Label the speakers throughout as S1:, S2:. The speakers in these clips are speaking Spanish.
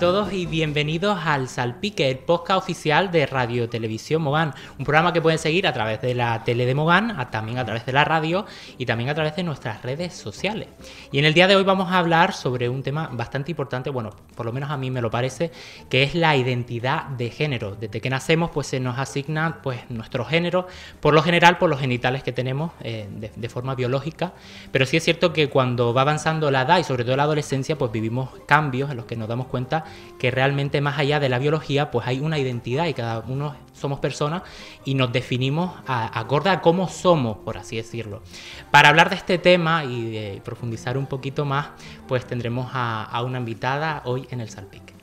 S1: todos y bienvenidos al Salpique, el podcast oficial de Radio Televisión Mogán. Un programa que pueden seguir a través de la tele de Mogán, también a través de la radio y también a través de nuestras redes sociales. Y en el día de hoy vamos a hablar sobre un tema bastante importante, bueno, por lo menos a mí me lo parece, que es la identidad de género. Desde que nacemos, pues se nos asigna pues, nuestro género, por lo general por los genitales que tenemos eh, de, forma biológica. Pero sí es cierto que cuando va avanzando la edad y sobre todo la adolescencia, pues vivimos cambios en los que nos damos cuenta que realmente más allá de la biología, pues hay una identidad y cada uno somos personas y nos definimos acorde a, cómo somos, por así decirlo. Para hablar de este tema y profundizar un poquito más, pues tendremos a, una invitada hoy en el Salpique.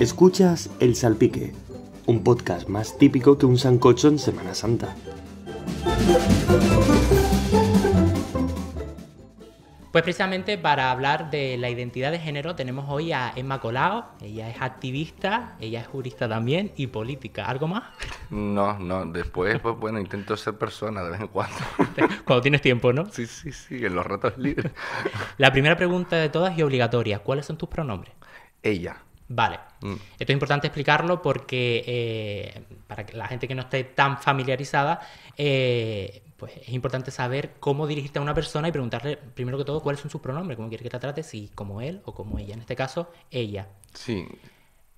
S2: Escuchas El Salpique, un podcast más típico que un sancocho en Semana Santa.
S1: Pues precisamente para hablar de la identidad de género tenemos hoy a Emma Colao, ella es activista, ella es jurista también y política. ¿Algo más?
S2: No, no, después pues bueno, intento
S1: ser persona de vez en cuando. Cuando tienes tiempo, ¿no? Sí, sí, sí, en los ratos libres. La primera pregunta de todas y obligatoria, ¿cuáles son tus pronombres? Ella. Vale. Mm. Esto es importante explicarlo porque eh, para la gente que no esté tan familiarizada, eh, pues es importante saber cómo dirigirte a una persona y preguntarle, primero que todo, cuáles son su pronombre cómo quieres que te trate, si como él o como ella. En este caso, ella. Sí.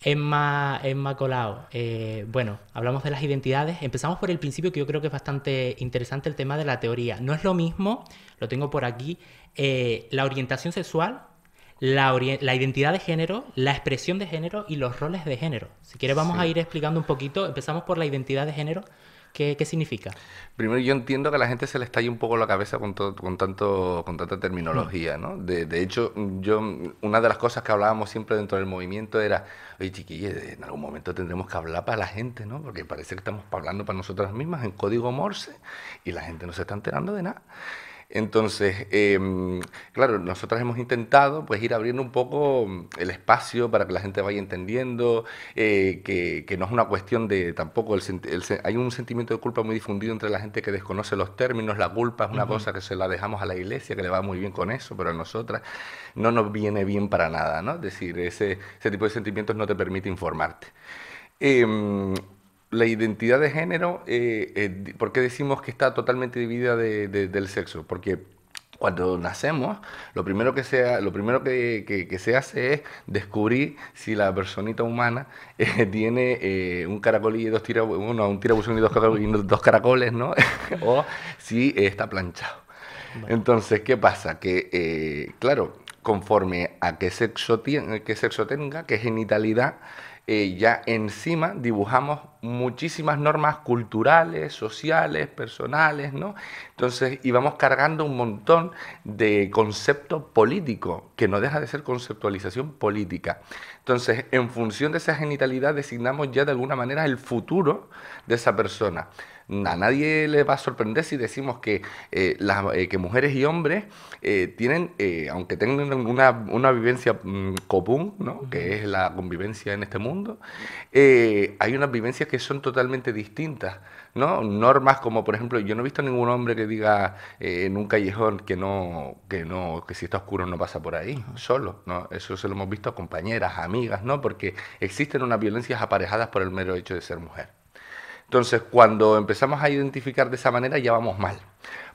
S1: Emma, Emma Colao, eh, bueno, hablamos de las identidades. Empezamos por el principio que yo creo que es bastante interesante el tema de la teoría. No es lo mismo, lo tengo por aquí, eh, la orientación sexual, la, identidad de género, la expresión de género y los roles de género. Si quieres vamos a ir explicando un poquito. Empezamos por la identidad de género. ¿Qué, significa?
S2: Primero, yo entiendo que a la gente se le estalla un poco la cabeza con, tanto, con tanta terminología, ¿no? De, hecho, yo, una de las cosas que hablábamos siempre dentro del movimiento era, oye, chiquillos, eh, en algún momento tendremos que hablar para la gente, ¿no? Porque parece que estamos hablando para nosotras mismas en código Morse y la gente no se está enterando de nada. Entonces, em, claro, nosotras hemos intentado pues ir abriendo un poco mm, el espacio para que la gente vaya entendiendo, eh, que, no es una cuestión de tampoco, hay un sentimiento de culpa muy difundido entre la gente que desconoce los términos, la culpa es una cosa que se la dejamos a la iglesia, que le va muy bien con eso, pero a nosotras no nos viene bien para nada, ¿no? Es decir, ese, tipo de sentimientos no te permite informarte. Em, la identidad de género, eh, eh, ¿por qué decimos que está totalmente dividida del sexo? Porque cuando nacemos, lo primero, que, sea, lo primero que, se hace es descubrir si la personita humana eh, tiene un caracol y dos tira, un tirabuzón y dos, caracoles, ¿no? o si está planchado. Entonces, ¿qué pasa? Que, claro, conforme a qué sexo, tiene, qué sexo tenga, qué genitalidad, eh, ya encima dibujamos muchísimas normas culturales, sociales, personales, ¿no? Entonces íbamos cargando un montón de concepto político, que no deja de ser conceptualización política. Entonces, en función de esa genitalidad, designamos ya de alguna manera el futuro de esa persona a nadie le va a sorprender si decimos que, eh, las, eh, que mujeres y hombres eh, tienen, aunque tengan una, vivencia mm, común, ¿no? que es la convivencia en este mundo, hay unas vivencias que son totalmente distintas. ¿no? Normas como, por ejemplo, yo no he visto ningún hombre que diga en un callejón que no, que no, que si está oscuro no pasa por ahí, solo, ¿no? Eso se lo hemos visto a compañeras, amigas, ¿no? Porque existen unas violencias aparejadas por el mero hecho de ser mujer. Entonces, cuando empezamos a identificar de esa manera, ya vamos mal.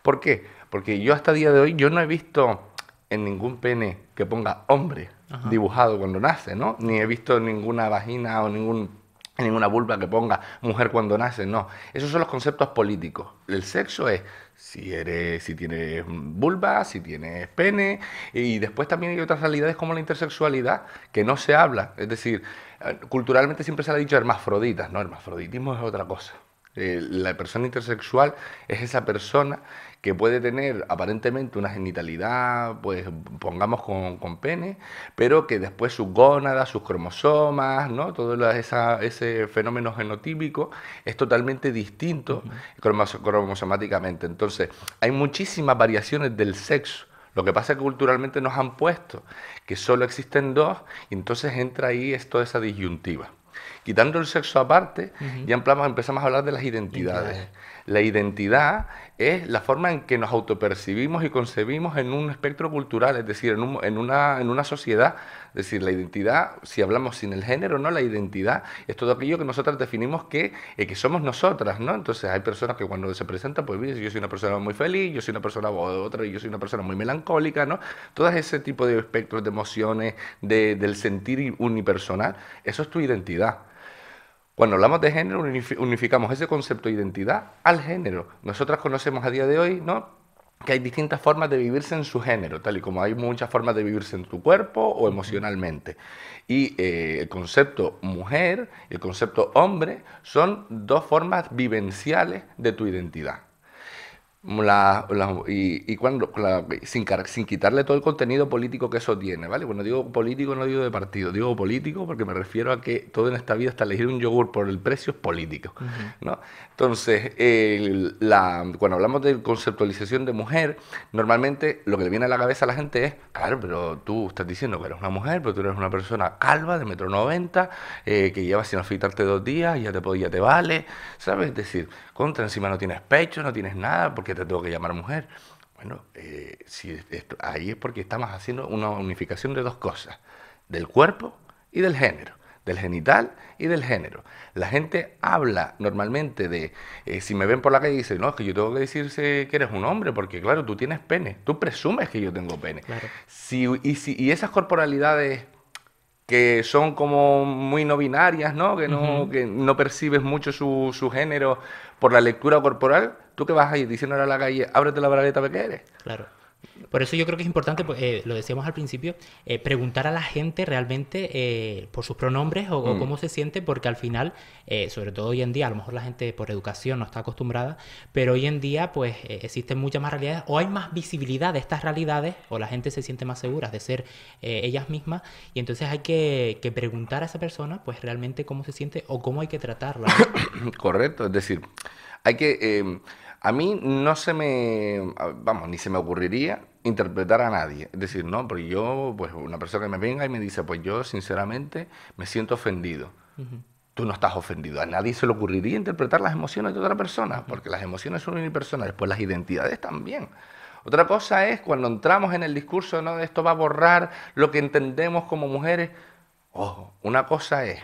S2: ¿Por qué? Porque yo hasta el día de hoy, yo no he visto en ningún pene que ponga hombre dibujado cuando nace, ¿no? Ni he visto ninguna vagina o ningún ninguna vulva que ponga mujer cuando nace, no. Esos son los conceptos políticos. El sexo es si eres, si tienes vulva, si tienes pene, y después también hay otras realidades como la intersexualidad, que no se habla, es decir, eh, culturalmente siempre se le ha dicho hermafroditas, no, hermafroditismo es otra cosa. Eh, la persona intersexual es esa persona que puede tener aparentemente una genitalidad, pues pongamos con, pene, pero que después sus gónadas, sus cromosomas, ¿no? todo ese fenómeno genotípico es totalmente distinto cromosomáticamente. Entonces, hay muchísimas variaciones del sexo. Lo que pasa es que culturalmente nos han puesto que solo existen dos, y entonces entra ahí toda esa disyuntiva. Quitando el sexo aparte, ya empezamos a hablar de las identidades. La identidad es la forma en que nos autopercibimos y concebimos en un espectro cultural, es decir, en, una, sociedad. Es decir, la identidad, si hablamos sin el género, ¿no? La identidad es todo aquello que nosotras definimos que, eh, que somos nosotras, ¿no? Entonces hay personas que cuando se presentan, pues yo soy una persona muy feliz, yo soy una persona otra, yo soy una persona muy melancólica, ¿no? Todo ese tipo de espectros de emociones, del sentir unipersonal, eso es tu identidad. Cuando hablamos de género, unificamos ese concepto de identidad al género. Nosotras conocemos a día de hoy, ¿no? que hay distintas formas de vivirse en su género, tal y como hay muchas formas de vivirse en tu cuerpo o emocionalmente. Y eh, el concepto mujer y el concepto hombre son dos formas vivenciales de tu identidad. La, y, cuando, sin, sin, quitarle todo el contenido político que eso tiene, ¿vale? Cuando digo político no digo de partido, digo político porque me refiero a que todo en esta vida hasta elegir un yogur por el precio es político, ¿no? Entonces, cuando hablamos de conceptualización de mujer, normalmente lo que le viene a la cabeza a la gente es, claro, pero tú estás diciendo que eres una mujer, pero tú eres una persona calva de metro noventa, eh, que llevas sin afeitarte dos días, ya te, ya te vale, ¿sabes? Es decir, contra encima no tienes pecho, no tienes nada, porque te tengo que llamar mujer? Bueno, eh, si ahí es porque estamos haciendo una unificación de dos cosas, del cuerpo y del género del genital y del género. La gente habla normalmente de, eh, si me ven por la calle y dicen, no, es que yo tengo que decirse que eres un hombre, porque claro, tú tienes pene, tú presumes que yo tengo pene. y, si, esas corporalidades que son como muy no binarias, Que no, no percibes mucho su, su género por la lectura corporal, tú que vas ahí diciéndole a la calle, ábrete la baraleta que eres.
S1: Claro. Por eso yo creo que es importante, pues, eh, lo decíamos al principio, eh, preguntar a la gente realmente eh, por sus pronombres o, mm. cómo se siente, porque al final, sobre todo hoy en día, a lo mejor la gente por educación no está acostumbrada, pero hoy en día pues existen muchas más realidades o hay más visibilidad de estas realidades o la gente se siente más segura de ser ellas mismas y entonces hay que, que, preguntar a esa persona pues realmente cómo se siente o cómo hay que tratarla.
S2: Correcto, es decir, hay que em, a mí no se me, vamos, ni se me ocurriría interpretar a nadie. Es decir, no, pero yo, pues una persona que me venga y me dice, pues yo sinceramente me siento ofendido. Tú no estás ofendido. A nadie se le ocurriría interpretar las emociones de otra persona, porque las emociones son unipersonales, pues las identidades también. Otra cosa es cuando entramos en el discurso, ¿no? Esto va a borrar lo que entendemos como mujeres. Ojo, una cosa es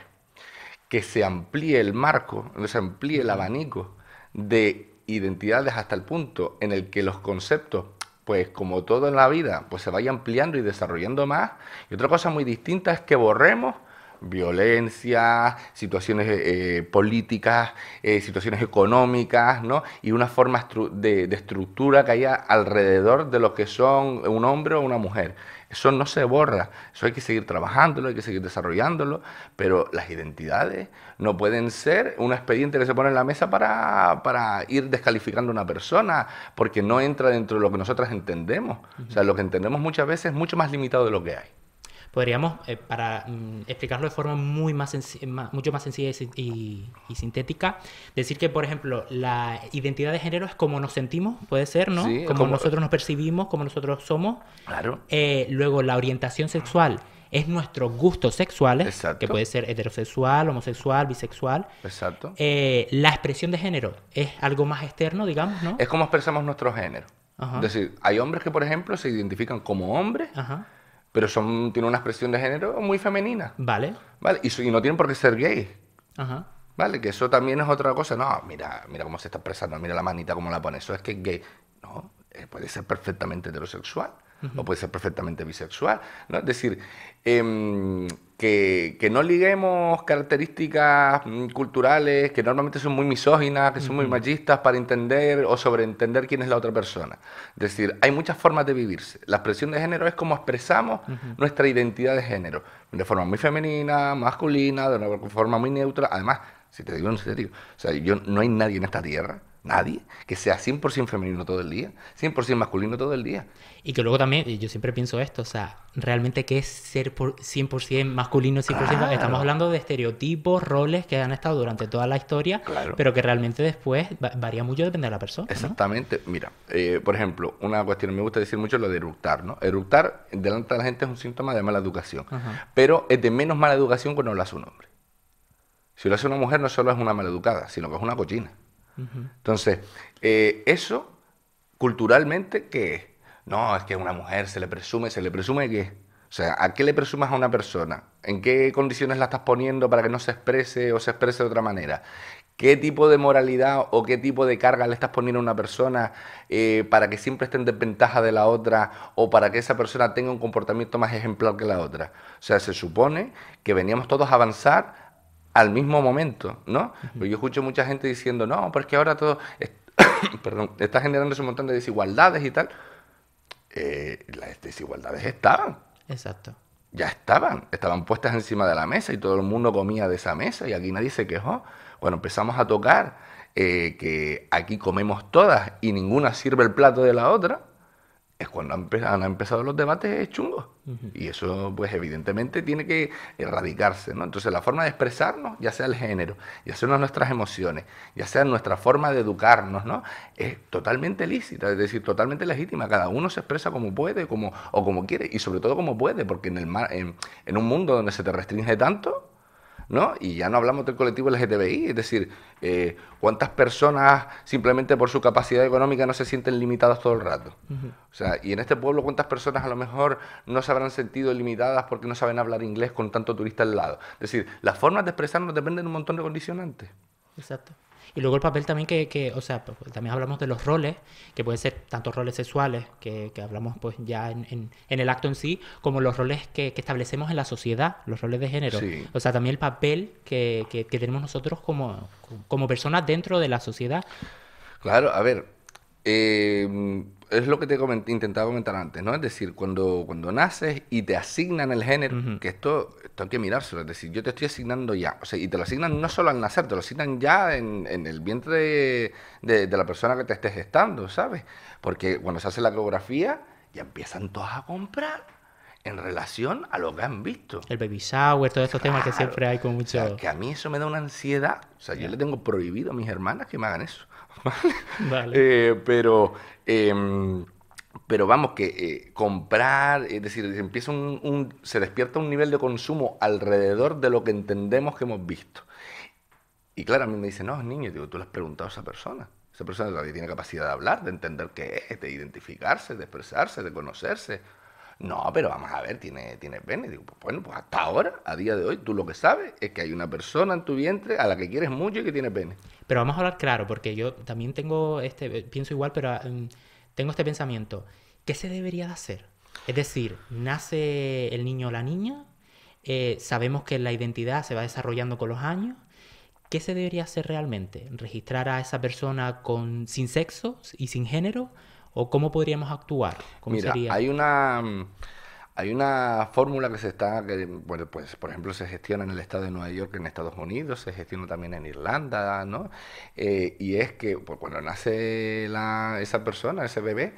S2: que se amplíe el marco, se amplíe el abanico de identidades hasta el punto en el que los conceptos pues como todo en la vida, pues se vaya ampliando y desarrollando más. Y otra cosa muy distinta es que borremos violencia, situaciones eh, eh, políticas, eh, situaciones económicas, ¿no? Y una forma de, de, estructura que haya alrededor de lo que son un hombre o una mujer. Eso no se borra, eso hay que seguir trabajándolo, hay que seguir desarrollándolo, pero las identidades no pueden ser un expediente que se pone en la mesa para, ir descalificando a una persona, porque no entra dentro de lo que nosotras entendemos. O sea, lo que entendemos muchas veces es mucho más limitado de lo que hay
S1: podríamos, eh, para mm, explicarlo de forma muy más, mucho más sencilla y, sintética, decir que, por ejemplo, la identidad de género es como nos sentimos, puede ser, ¿no? Sí, como, nosotros eh, nos percibimos, como nosotros somos. Claro. Eh, luego, la orientación sexual es nuestros gustos sexuales, que puede ser heterosexual, homosexual, bisexual. Exacto. la expresión de género es algo más externo, digamos, ¿no? Es como expresamos nuestro género.
S2: Es decir, hay hombres que, por ejemplo, se identifican como hombres. Ajá pero son, tienen una expresión de género muy femenina. Vale. Vale, y, y no tienen por qué ser gay. Ajá. Vale, que eso también es otra cosa. No, mira, mira cómo se está expresando, mira la manita cómo la pone. Eso es que es gay. No, eh, puede ser perfectamente heterosexual no puede ser perfectamente bisexual. ¿no? Es decir, em, que, no liguemos características mm, culturales que normalmente son muy misóginas, que son muy machistas para entender o sobreentender quién es la otra persona. Es decir, hay muchas formas de vivirse. La expresión de género es como expresamos nuestra identidad de género, de forma muy femenina, masculina, de una forma muy neutra. Además, si te digo en serio, o sea, yo, no hay nadie en esta tierra Nadie que sea 100% femenino todo el día, 100% masculino todo el día.
S1: Y que luego también, yo siempre pienso esto, o sea, realmente qué es ser por 100% masculino, 100%, estamos hablando de estereotipos, roles que han estado durante toda la historia, pero que realmente después varía mucho depende de la persona. Exactamente,
S2: mira, eh, por ejemplo, una cuestión, me gusta decir mucho lo de eructar, ¿no? Eructar delante de la gente es un síntoma de mala educación, pero es de menos mala educación cuando lo hace un hombre. Si lo hace una mujer no solo es una maleducada, sino que es una cochina. Entonces, eh, eso culturalmente, ¿qué es? No, es que a una mujer se le presume, se le presume qué. O sea, ¿a qué le presumas a una persona? ¿En qué condiciones la estás poniendo para que no se exprese o se exprese de otra manera? ¿Qué tipo de moralidad o qué tipo de carga le estás poniendo a una persona eh, para que siempre esté en desventaja de la otra o para que esa persona tenga un comportamiento más ejemplar que la otra? O sea, se supone que veníamos todos a avanzar al mismo momento, ¿no? Porque yo escucho mucha gente diciendo, no, porque ahora todo perdón, está generando ese montón de desigualdades y tal. Eh, las desigualdades estaban. Exacto. Ya estaban, estaban puestas encima de la mesa y todo el mundo comía de esa mesa y aquí nadie se quejó. Bueno, empezamos a tocar eh, que aquí comemos todas y ninguna sirve el plato de la otra, es cuando han, empezado los debates chungos. Y eso, pues, evidentemente tiene que erradicarse, ¿no? Entonces, la forma de expresarnos, ya sea el género, ya sea nuestras emociones, ya sea nuestra forma de educarnos, ¿no? Es totalmente lícita, es decir, totalmente legítima. Cada uno se expresa como puede como, o como quiere, y sobre todo como puede, porque en, el en un mundo donde se te restringe tanto, ¿no? Y ya no hablamos del colectivo LGTBI, es decir, eh, cuántas personas simplemente por su capacidad económica no se sienten limitadas todo el rato. O sea, y en este pueblo cuántas personas a lo mejor no se habrán sentido limitadas porque no saben hablar inglés con tanto turista al lado. Es decir, las formas de expresarnos
S1: dependen de un montón de condicionantes. Exacto. Y luego el papel también que, o sea, pues, pues, también hablamos de los roles, que pueden ser tantos roles sexuales, que, hablamos pues ya en, el acto en sí, como los roles que, establecemos en la sociedad, los roles de género. O sea, también el papel que, tenemos nosotros como, como personas dentro de la sociedad.
S2: Claro, a ver, Em, es lo que te comenté, intentaba comentar antes, ¿no? Es decir, cuando, cuando naces y te asignan el género, que esto, esto hay que mirárselo, es decir, yo te estoy asignando ya, o sea, y te lo asignan no solo al nacer, te lo asignan ya en, el vientre de, la persona que te estés gestando, ¿sabes? Porque cuando se hace la ecografía, ya empiezan todas a comprar en relación a lo que han visto. El baby
S1: shower, todos estos temas que siempre hay con mucho... que a mí
S2: eso me da una ansiedad, o sea, yo le tengo prohibido a mis hermanas que me hagan eso. Vale. Eh, pero, em, pero vamos, que eh, comprar, es decir, empieza un, se despierta un nivel de consumo alrededor de lo que entendemos que hemos visto. Y claro, a mí me dicen, no, niño, digo, tú le has preguntado a esa persona. Esa persona todavía tiene capacidad de hablar, de entender qué es, de identificarse, de expresarse, de conocerse. No, pero vamos a ver, tiene, tiene pene. Digo, pues, bueno, pues hasta ahora, a día de hoy, tú lo que sabes es que hay una persona en tu vientre a la que quieres mucho y que tiene pene.
S1: Pero vamos a hablar claro, porque yo también tengo este, pienso igual, pero em, tengo este pensamiento. ¿Qué se debería de hacer? Es decir, nace el niño o la niña, eh, sabemos que la identidad se va desarrollando con los años. ¿Qué se debería hacer realmente? ¿Registrar a esa persona con, sin sexo y sin género? ¿O cómo podríamos actuar? Mira,
S2: hay una... Mm, hay una fórmula que se está, que, bueno, pues por ejemplo se gestiona en el estado de Nueva York, en Estados Unidos, se gestiona también en Irlanda, ¿no? Eh, y es que pues, cuando nace la, esa persona, ese bebé,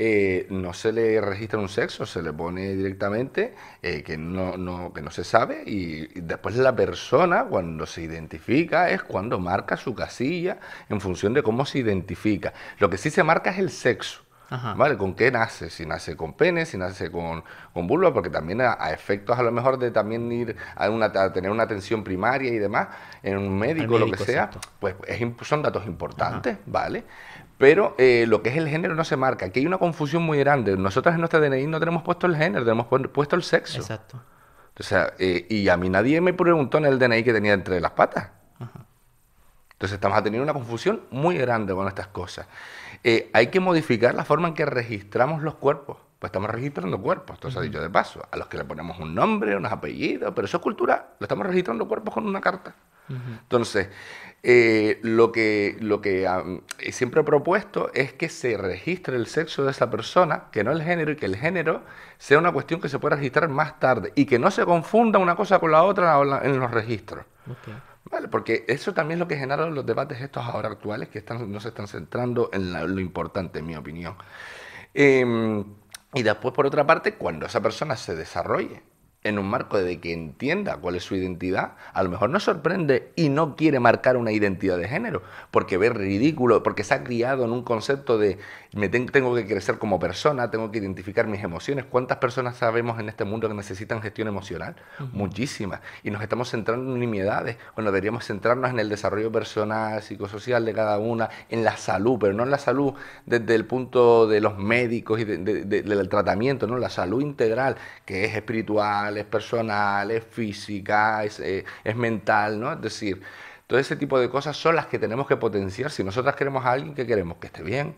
S2: eh, no se le registra un sexo, se le pone directamente eh, que, no, no, que no se sabe y, después la persona cuando se identifica es cuando marca su casilla en función de cómo se identifica. Lo que sí se marca es el sexo. ¿Vale? ¿Con qué nace? Si nace con pene, si nace con, con vulva, porque también a, efectos a lo mejor de también ir a, tener una atención primaria y demás, en un médico, lo que sea, pues es, son datos importantes, ¿vale? Pero eh, lo que es el género no se marca. Aquí hay una confusión muy grande. Nosotros en nuestra DNI no tenemos puesto el género, tenemos puesto el sexo. Exacto. O sea, eh, y a mí nadie me preguntó en el DNI que tenía entre las patas. Entonces estamos a tener una confusión muy grande con estas cosas. Eh, hay que modificar la forma en que registramos los cuerpos. Pues estamos registrando cuerpos, esto se dicho de paso, a los que le ponemos un nombre, unos apellidos, pero eso es cultura, lo estamos registrando cuerpos con una carta. Entonces, eh, lo que, eh, siempre he propuesto es que se registre el sexo de esa persona, que no el género, y que el género sea una cuestión que se pueda registrar más tarde y que no se confunda una cosa con la otra en los registros. porque eso también es lo que generaron los debates estos ahora actuales, que no se están centrando en lo importante, en mi opinión. Em, y después, por otra parte, cuando esa persona se desarrolle, en un marco de que entienda cuál es su identidad, a lo mejor no sorprende y no quiere marcar una identidad de género, porque ve ridículo, porque se ha criado en un concepto de me tengo que crecer como persona, tengo que identificar mis emociones. ¿Cuántas personas sabemos en este mundo que necesitan gestión emocional? Muchísimas. Y nos estamos centrando en nimiedades, bueno deberíamos centrarnos en el desarrollo personal, psicosocial de cada una, en la salud, pero no en la salud desde el punto de los médicos y del tratamiento, no, la salud integral, que es espiritual, es personal, es física, eh, es, mental, ¿no? Es decir, todo ese tipo de cosas son las que tenemos que potenciar. Si nosotras queremos a alguien que queremos que esté bien,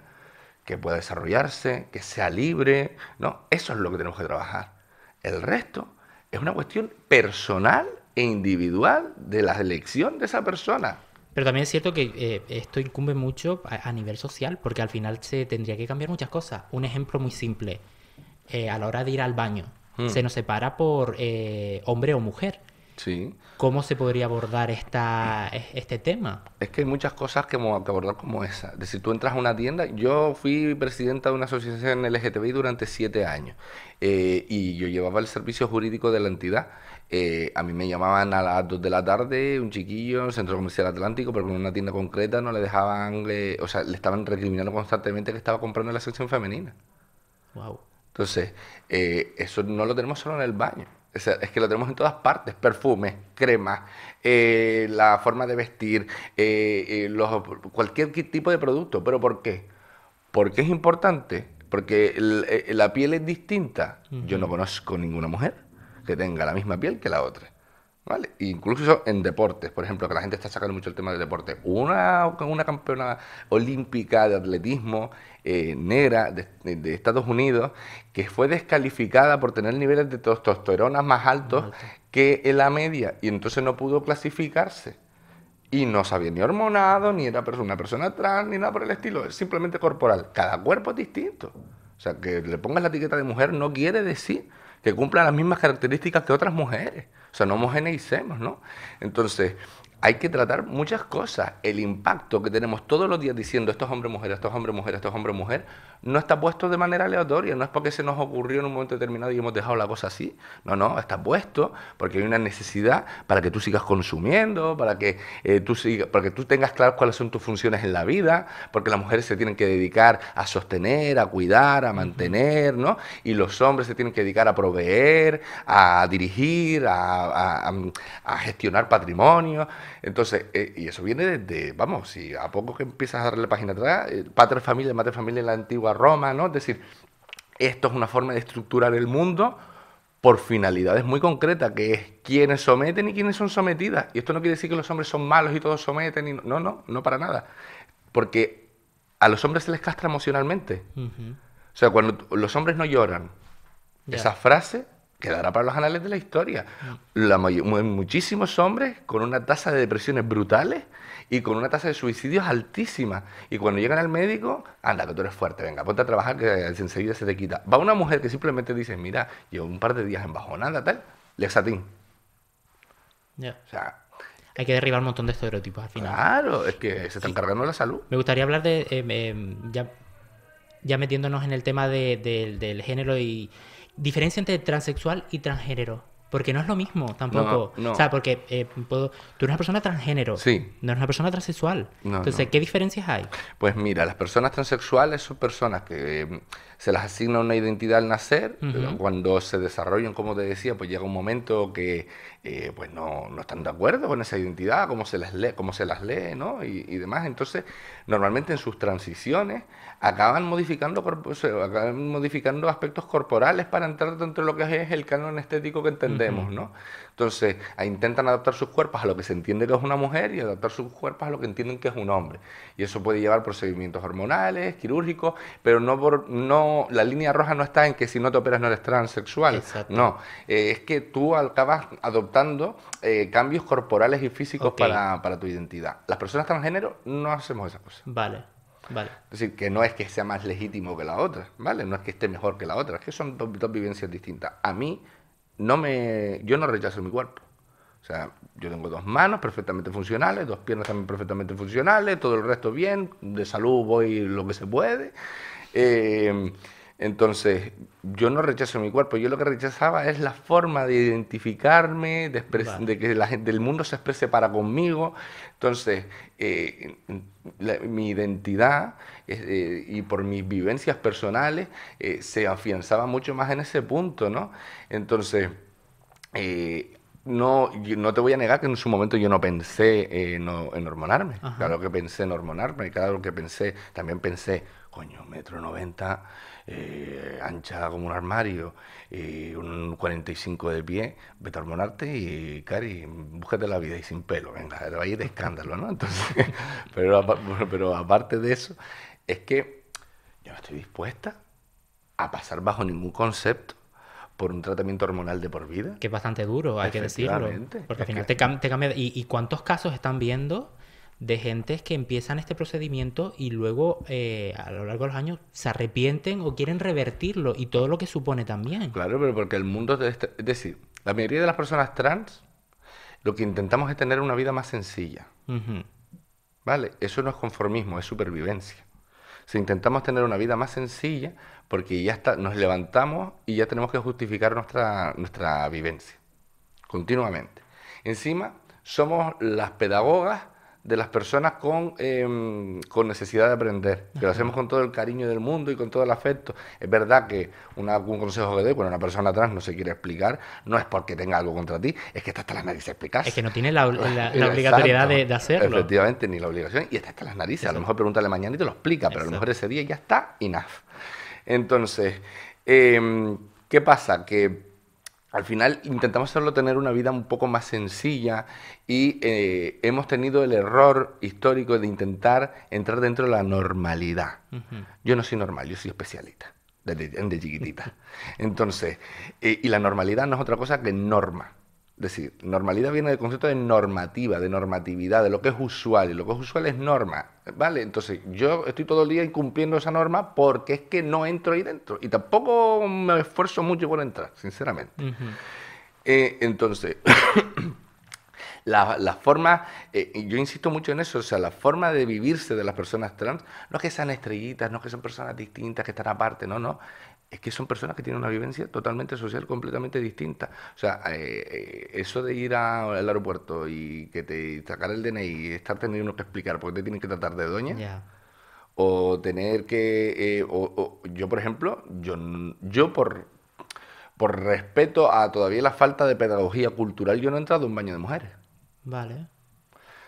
S2: que pueda desarrollarse, que sea libre, ¿no? Eso es lo que tenemos que trabajar. El resto es una cuestión personal e individual de la elección de esa persona.
S1: Pero también es cierto que eh, esto incumbe mucho a, nivel social, porque al final se tendría que cambiar muchas cosas. Un ejemplo muy simple, eh, a la hora de ir al baño se mm. nos separa por eh, hombre o mujer. Sí. ¿Cómo se podría abordar esta, este tema?
S2: Es que hay muchas cosas que, abordar como esa. De si tú entras a una tienda, yo fui presidenta de una asociación LGTBI durante siete años eh, y yo llevaba el servicio jurídico de la entidad. Eh, a mí me llamaban a las dos de la tarde, un chiquillo en el centro comercial Atlántico, pero en una tienda concreta no le dejaban, o sea, le estaban recriminando constantemente que estaba comprando en la sección femenina. Wow. Entonces, eh, eso no lo tenemos solo en el baño. es que lo tenemos en todas partes, perfumes, crema eh, la forma de vestir, eh, cualquier tipo de producto. ¿Pero por qué? Porque es importante, porque la piel es distinta. Yo no conozco ninguna mujer que tenga la misma piel que la otra. Incluso en deportes, por ejemplo, que la gente está sacando mucho el tema del deporte. Una, una campeona olímpica de atletismo eh, negra de, Estados Unidos que fue descalificada por tener niveles de testosterona más altos que la media y entonces no pudo clasificarse. Y no sabía ni hormonado, ni era una persona trans, ni nada por el estilo, es simplemente corporal. Cada cuerpo es distinto. O sea, que le pongas la etiqueta de mujer no quiere decir que cumpla las mismas características que otras mujeres. O sea, no homogeneicemos, ¿no? Entonces, hay que tratar muchas cosas. El impacto que tenemos todos los días diciendo estos hombres, mujeres, estos hombres, mujeres, estos hombres, mujeres, no está puesto de manera aleatoria, no es porque se nos ocurrió en un momento determinado y hemos dejado la cosa así. No, no, está puesto porque hay una necesidad para que tú sigas consumiendo, para que, eh, tú, para que tú tengas claro cuáles son tus funciones en la vida, porque las mujeres se tienen que dedicar a sostener, a cuidar, a mantener, ¿no? Y los hombres se tienen que dedicar a proveer, a dirigir, a, gestionar patrimonio. Entonces, eh, y eso viene desde, vamos, si a poco que empiezas a darle página atrás, eh, familia, madre familia en la antigua Roma, ¿no? Es decir, esto es una forma de estructurar el mundo por finalidades muy concretas, que es quienes someten y quienes son sometidas. Y esto no quiere decir que los hombres son malos y todos someten, y no, no, no para nada. Porque a los hombres se les castra emocionalmente. O sea, cuando los hombres no lloran, esa frase quedará para los anales de la historia. Mm. La, muchísimos hombres con una tasa de depresiones brutales y con una tasa de suicidios altísima. Y cuando llegan al médico, anda, que tú eres fuerte, venga, ponte a trabajar que enseguida se te quita. Va una mujer que simplemente dice, mira, llevo un par de días en embajonada, tal, lexatín.
S1: Ya. O sea, hay que derribar un montón de estereotipos al final. Claro,
S2: es que se están encargando cargando la salud.
S1: Me gustaría hablar de, em, em, ya, ya metiéndonos en el tema del género y diferencia entre transexual y transgénero. Porque no es lo mismo tampoco. O sea, porque eh, tú eres una persona transgénero. Sí. No eres una persona transexual. Entonces, ¿qué diferencias hay?
S2: Pues mira, las personas transexuales son personas que eh, se las asigna una identidad al nacer, cuando se desarrollan, como te decía, pues llega un momento que eh, pues no, no, están de acuerdo con esa identidad, cómo se las lee, se las lee ¿no? y, demás. Entonces, normalmente en sus transiciones acaban modificando, acaban modificando aspectos corporales para entrar dentro de lo que es el canon estético que entendemos, ¿no? Entonces, ah, intentan adaptar sus cuerpos a lo que se entiende que es una mujer y adaptar sus cuerpos a lo que entienden que es un hombre. Y eso puede llevar procedimientos hormonales, quirúrgicos, pero no por no la línea roja no está en que si no te operas no eres transexual. Exacto. No, eh, es que tú acabas adoptando eh, cambios corporales y físicos para, tu identidad. Las personas transgénero no hacemos esas cosas. Vale. Vale. Es decir, que no es que sea más legítimo que la otra, ¿vale? No es que esté mejor que la otra, es que son dos vivencias distintas. A mí no me, yo no rechazo mi cuerpo. O sea, yo tengo dos manos perfectamente funcionales, dos piernas también perfectamente funcionales, todo el resto bien, de salud voy lo que se puede. Eh, entonces, yo no rechazo mi cuerpo, yo lo que rechazaba es la forma de identificarme, de, de que la gente del mundo se exprese para conmigo. Entonces, eh, mi identidad eh, y por mis vivencias personales eh, se afianzaba mucho más en ese punto, ¿no? Entonces, no, no te voy a negar que en su momento yo no pensé en hormonarme. Claro que pensé en hormonarme, claro que pensé, también pensé, coño, metro noventa, eh, ancha como un armario, eh, y un 45 de pie, vete a hormonarte y, Cari, búscate la vida y sin pelo, venga, a ir de escándalo, ¿no? Entonces, pero, pero aparte de eso, es que yo no estoy dispuesta a pasar bajo ningún concepto por un tratamiento hormonal de por vida. Que
S1: es bastante duro, hay que decirlo. Porque al final te, cambia. Y, y, cuántos casos están viendo de gentes que empiezan este procedimiento y luego eh, a lo largo de los años se arrepienten o quieren revertirlo y todo lo que supone también.
S2: Claro, pero porque el mundo, este, es decir, la mayoría de las personas trans lo que intentamos es tener una vida más sencilla. ¿Vale? Eso no es conformismo, es supervivencia. Si intentamos tener una vida más sencilla, porque ya está, nos levantamos y ya tenemos que justificar nuestra, nuestra vivencia continuamente. Encima, somos las pedagogas de las personas em, con, necesidad de aprender, que lo hacemos con todo el cariño del mundo y con todo el afecto. Es verdad que un consejo que doy cuando una persona atrás no se quiere explicar, no es porque tenga algo contra ti, es que está hasta las narices explicarse. Es que
S1: no tiene la, obligatoriedad de, hacerlo.
S2: Efectivamente, ni la obligación, y está hasta las narices. A lo mejor pregúntale mañana y te lo explica, pero a lo mejor ese día ya está enough. Entonces, em, ¿qué pasa? Que al final intentamos hacerlo tener una vida un poco más sencilla y eh, hemos tenido el error histórico de intentar entrar dentro de la normalidad. Yo no soy normal, yo soy especialista, desde, chiquitita. Entonces, eh, y la normalidad no es otra cosa que norma decir, normalidad viene del concepto de normativa, de normatividad, de lo que es usual, y lo que es usual es norma, ¿vale? Entonces, yo estoy todo el día incumpliendo esa norma porque es que no entro ahí dentro, y tampoco me esfuerzo mucho por entrar, sinceramente. Eh, entonces, la forma, eh, yo insisto mucho en eso, o sea, la forma de vivirse de las personas trans, no es que sean estrellitas, no es que sean personas distintas, que están aparte, no, no, es que son personas que tienen una vivencia totalmente social, completamente distinta. O sea, eh, eh, eso de ir al aeropuerto y que te sacar el DNI y estar teniendo que explicar por qué te tienen que tratar de doña. O tener que. Eh, yo, por ejemplo, yo, por, por respeto a todavía la falta de pedagogía cultural, yo no he entrado en un baño de mujeres. Vale.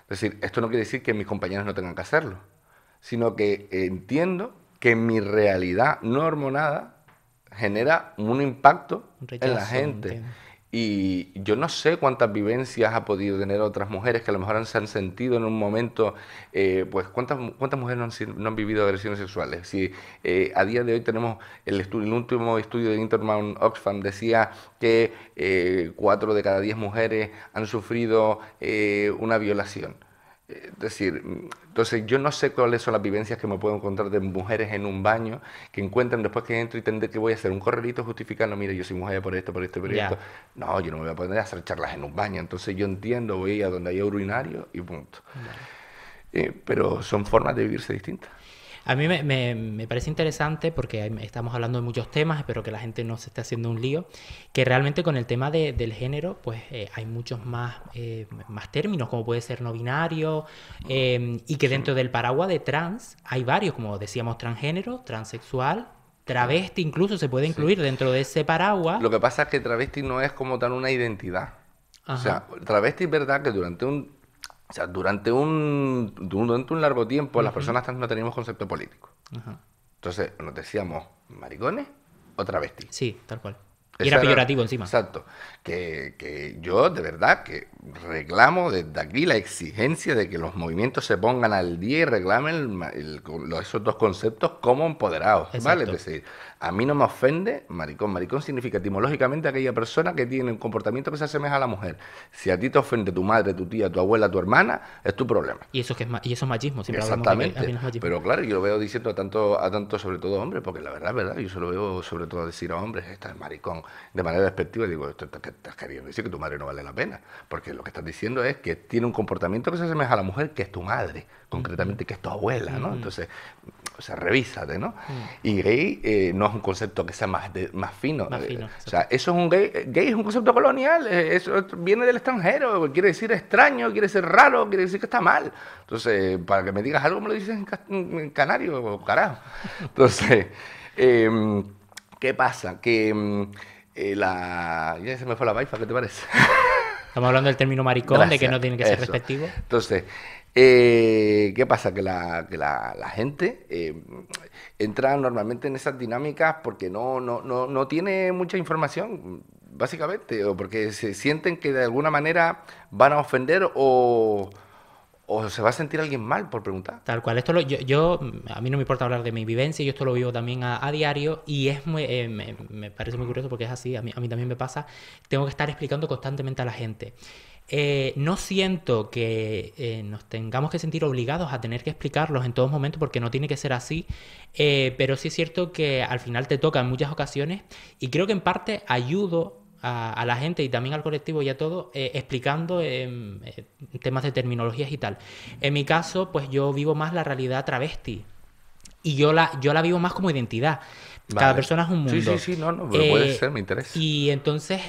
S2: Es decir, esto no quiere decir que mis compañeros no tengan que hacerlo, sino que entiendo que mi realidad no hormonada genera un impacto en la gente. Y yo no sé cuántas vivencias ha podido tener otras mujeres que a lo mejor se han sentido en un momento, eh, pues cuántas, cuántas mujeres no han, vivido agresiones sexuales. Si eh, a día de hoy tenemos el, el último estudio de Interman Oxfam decía que eh, cuatro de cada diez mujeres han sufrido eh, una violación. Es decir, entonces yo no sé cuáles son las vivencias que me puedo encontrar de mujeres en un baño que encuentran después que entro y tendré que voy a hacer un correrito justificando, mira, yo soy mujer por esto, por este proyecto No, yo no me voy a poner a hacer charlas en un baño. Entonces yo entiendo, voy a donde hay urinario y punto. Eh, pero son formas de vivirse distintas.
S1: A mí me, me, parece interesante porque estamos hablando de muchos temas, espero que la gente no se esté haciendo un lío, que realmente con el tema del género, pues eh, hay muchos más, eh, más términos, como puede ser no binario, eh, y que dentro del paraguas de trans hay varios, como decíamos, transgénero, transexual, travesti incluso se puede incluir dentro de ese paraguas. Lo que pasa es que travesti no es como tan una identidad.
S2: O sea, travesti es verdad que durante un o sea, durante un, durante un largo tiempo las personas no teníamos concepto político. Entonces nos decíamos maricones otra travestis.
S1: Sí, tal cual. Y era, peyorativo encima.
S2: Exacto. Que, que, yo de verdad que reclamo desde aquí la exigencia de que los movimientos se pongan al día y reclamen el, esos dos conceptos como empoderados. ¿Vale? Es decir, a mí no me ofende maricón. Maricón significa etimológicamente aquella persona que tiene un comportamiento que se asemeja a la mujer. Si a ti te ofende tu madre, tu tía, tu abuela, tu hermana, es tu problema.
S1: Y eso, que es, y eso es machismo, siempre Exactamente. Pero
S2: claro, yo lo veo diciendo a tanto, a tanto sobre todo a hombres, porque la verdad, verdad, yo se lo veo sobre todo decir a hombres, esta es maricón, de manera despectiva, digo, esto te estás queriendo decir que tu madre no vale la pena. Porque lo que estás diciendo es que tiene un comportamiento que se asemeja a la mujer, que es tu madre, concretamente que es tu abuela, ¿no? Entonces, o sea, revísate, ¿no? Mm. Y gay eh, no un concepto que sea más, más fino. Eh, o sea, eso es un gay, eh, gay es un concepto colonial, eh, eso viene del extranjero, quiere decir extraño, quiere decir raro, quiere decir que está mal. Entonces, para que me digas algo, me lo dices en, en canario, carajo. Entonces, em, ¿qué pasa? Que em, la... Ya se me fue la vaifa, ¿qué te parece?
S1: Estamos hablando del término maricón, de que no tiene que ser respectivo.
S2: Entonces, eh, ¿qué pasa? Que la, que la, gente eh, entra normalmente en esas dinámicas porque no, no tiene mucha información básicamente, o porque se sienten que de alguna manera van a ofender o, o se va a sentir alguien mal por preguntar.
S1: Tal cual, esto lo, yo, a mí no me importa hablar de mi vivencia, yo esto lo vivo también a, diario y es eh, me, parece muy curioso porque es así, a mí, también me pasa, tengo que estar explicando constantemente a la gente. Eh, no siento que eh, nos tengamos que sentir obligados a tener que explicarlos en todos momentos porque no tiene que ser así, pero sí es cierto que al final te toca en muchas ocasiones y creo que en parte ayudo a, la gente y también al colectivo y a todo eh, explicando eh, eh, temas de terminologías y tal. En mi caso, pues yo vivo más la realidad travesti y yo la, yo la vivo más como identidad. Cada persona es un mundo. Sí, sí, sí, no, no, pero puede ser, me interesa. Y entonces,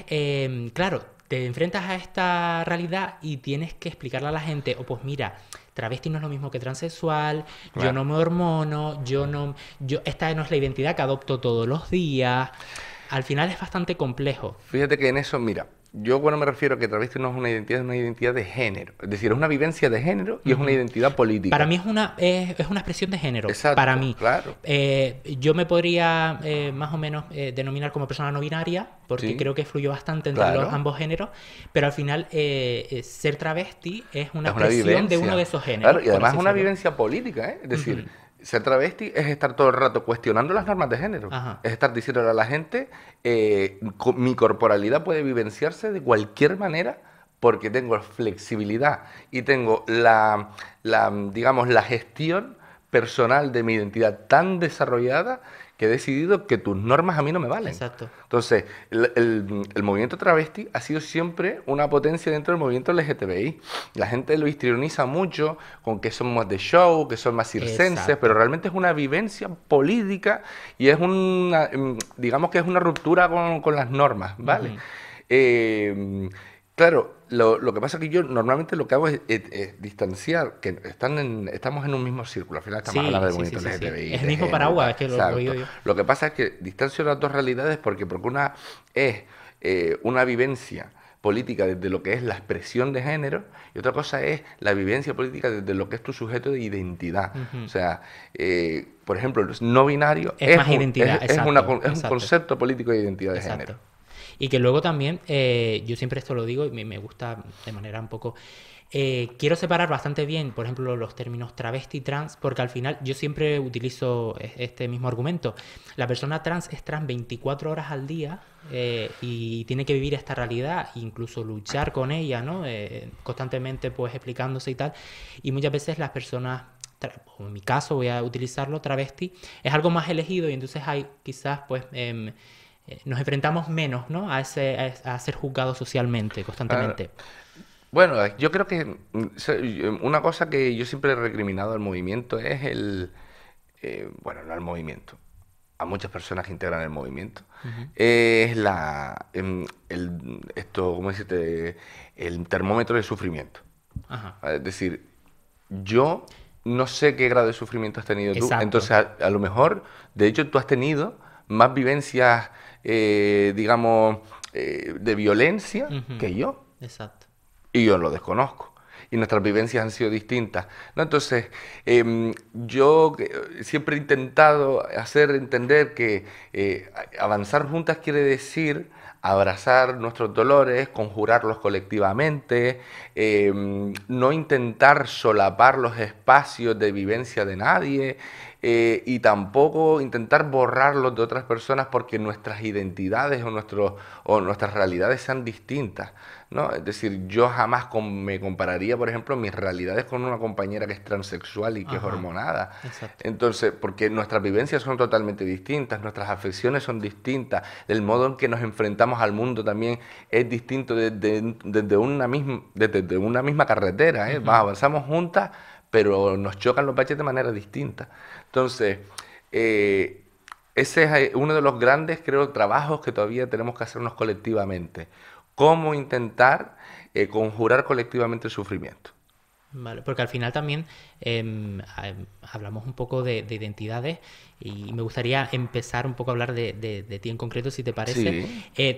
S1: claro, te enfrentas a esta realidad y tienes que explicarle a la gente, o oh, pues mira, travesti no es lo mismo que transexual, yo no me hormono, yo no, yo, esta no es la identidad que adopto todos los días al final es bastante complejo.
S2: Fíjate que en eso, mira, yo bueno me refiero a que travesti no es una identidad, es una identidad de género. Es decir, es una vivencia de
S1: género y es una identidad política. Para mí es una, es, una expresión de género. Exacto, para mí. Claro. Eh, yo me podría eh, más o menos eh, denominar como persona no binaria, porque creo que fluye bastante entre los, ambos géneros, pero al final ser travesti es una expresión de uno de esos géneros. y además es una vivencia
S2: política, ¿eh? Es decir, ser travesti es estar todo el rato cuestionando las normas de género. Es estar diciéndole a la gente, eh, mi corporalidad puede vivenciarse de cualquier manera porque tengo flexibilidad y tengo la digamos, la gestión personal de mi identidad tan desarrollada que he decidido que tus normas a mí no me valen. Exacto. Entonces, el, movimiento travesti ha sido siempre una potencia dentro del movimiento LGTBI. La gente lo histrioniza mucho con que somos de show, que son más circenses, pero realmente es una vivencia política y es una, mm, digamos que es una ruptura con, las normas, ¿vale? Claro, lo, lo, que pasa es que yo normalmente lo que hago es, distanciar, que están en, estamos en un mismo círculo, al final estamos hablando de bonito sí, sí, Es el mismo paraguas, es que lo, he oído yo. lo que pasa es que distancio las dos realidades porque, porque una es eh, una vivencia política desde lo que es la expresión de género y otra cosa es la vivencia política desde lo que es tu sujeto de identidad. O sea, eh, por ejemplo, no binario es, un, concepto político de identidad de género.
S1: Y que luego también, eh, yo siempre esto lo digo y me, gusta de manera un poco... Eh, quiero separar bastante bien, por ejemplo, los términos travesti trans, porque al final yo siempre utilizo e, este mismo argumento. La persona trans es trans 24 horas al día eh, y tiene que vivir esta realidad, incluso luchar con ella, ¿no? constantemente, pues, explicándose y tal. Y muchas veces las personas en mi caso voy a utilizarlo, travesti, es algo más elegido y entonces hay quizás pues em, eh, nos enfrentamos menos ¿no? a, ese, a, ser juzgados socialmente constantemente.
S2: Ah, bueno, yo creo que mm, una cosa que yo siempre he recriminado al movimiento es el, eh, bueno, no al movimiento, a muchas personas que integran el movimiento, es la, em, el, esto, ¿cómo decirte? El termómetro de sufrimiento. Ah, es decir, yo no sé qué grado de sufrimiento has tenido tú. Entonces, a, lo mejor, de hecho, tú has tenido más vivencias eh, digamos, eh, de violencia que yo. Exacto. Y yo lo desconozco. Y nuestras vivencias han sido distintas. ¿no? Entonces, em, yo eh, siempre he intentado hacer entender que avanzar juntas quiere decir abrazar nuestros dolores, conjurarlos colectivamente, em, no intentar solapar los espacios de vivencia de nadie, eh, y tampoco intentar borrarlos de otras personas porque nuestras identidades o, nuestros, o nuestras realidades sean distintas. ¿no? Es decir, yo jamás me compararía, por ejemplo, mis realidades con una compañera que es transexual y que es hormonada. Entonces, porque nuestras vivencias son totalmente distintas, nuestras afecciones son distintas, el modo en que nos enfrentamos al mundo también es distinto desde, desde una, misma, carretera. ¿eh? avanzamos juntas, pero nos chocan los baches de manera distinta. Entonces, eh, ese es eh, uno de los grandes, creo, trabajos que todavía tenemos que hacernos colectivamente. Cómo intentar eh, conjurar colectivamente el sufrimiento.
S1: Vale, porque al final también em, hablamos un poco de, identidades y me gustaría empezar un poco a hablar de, ti en concreto, si te parece.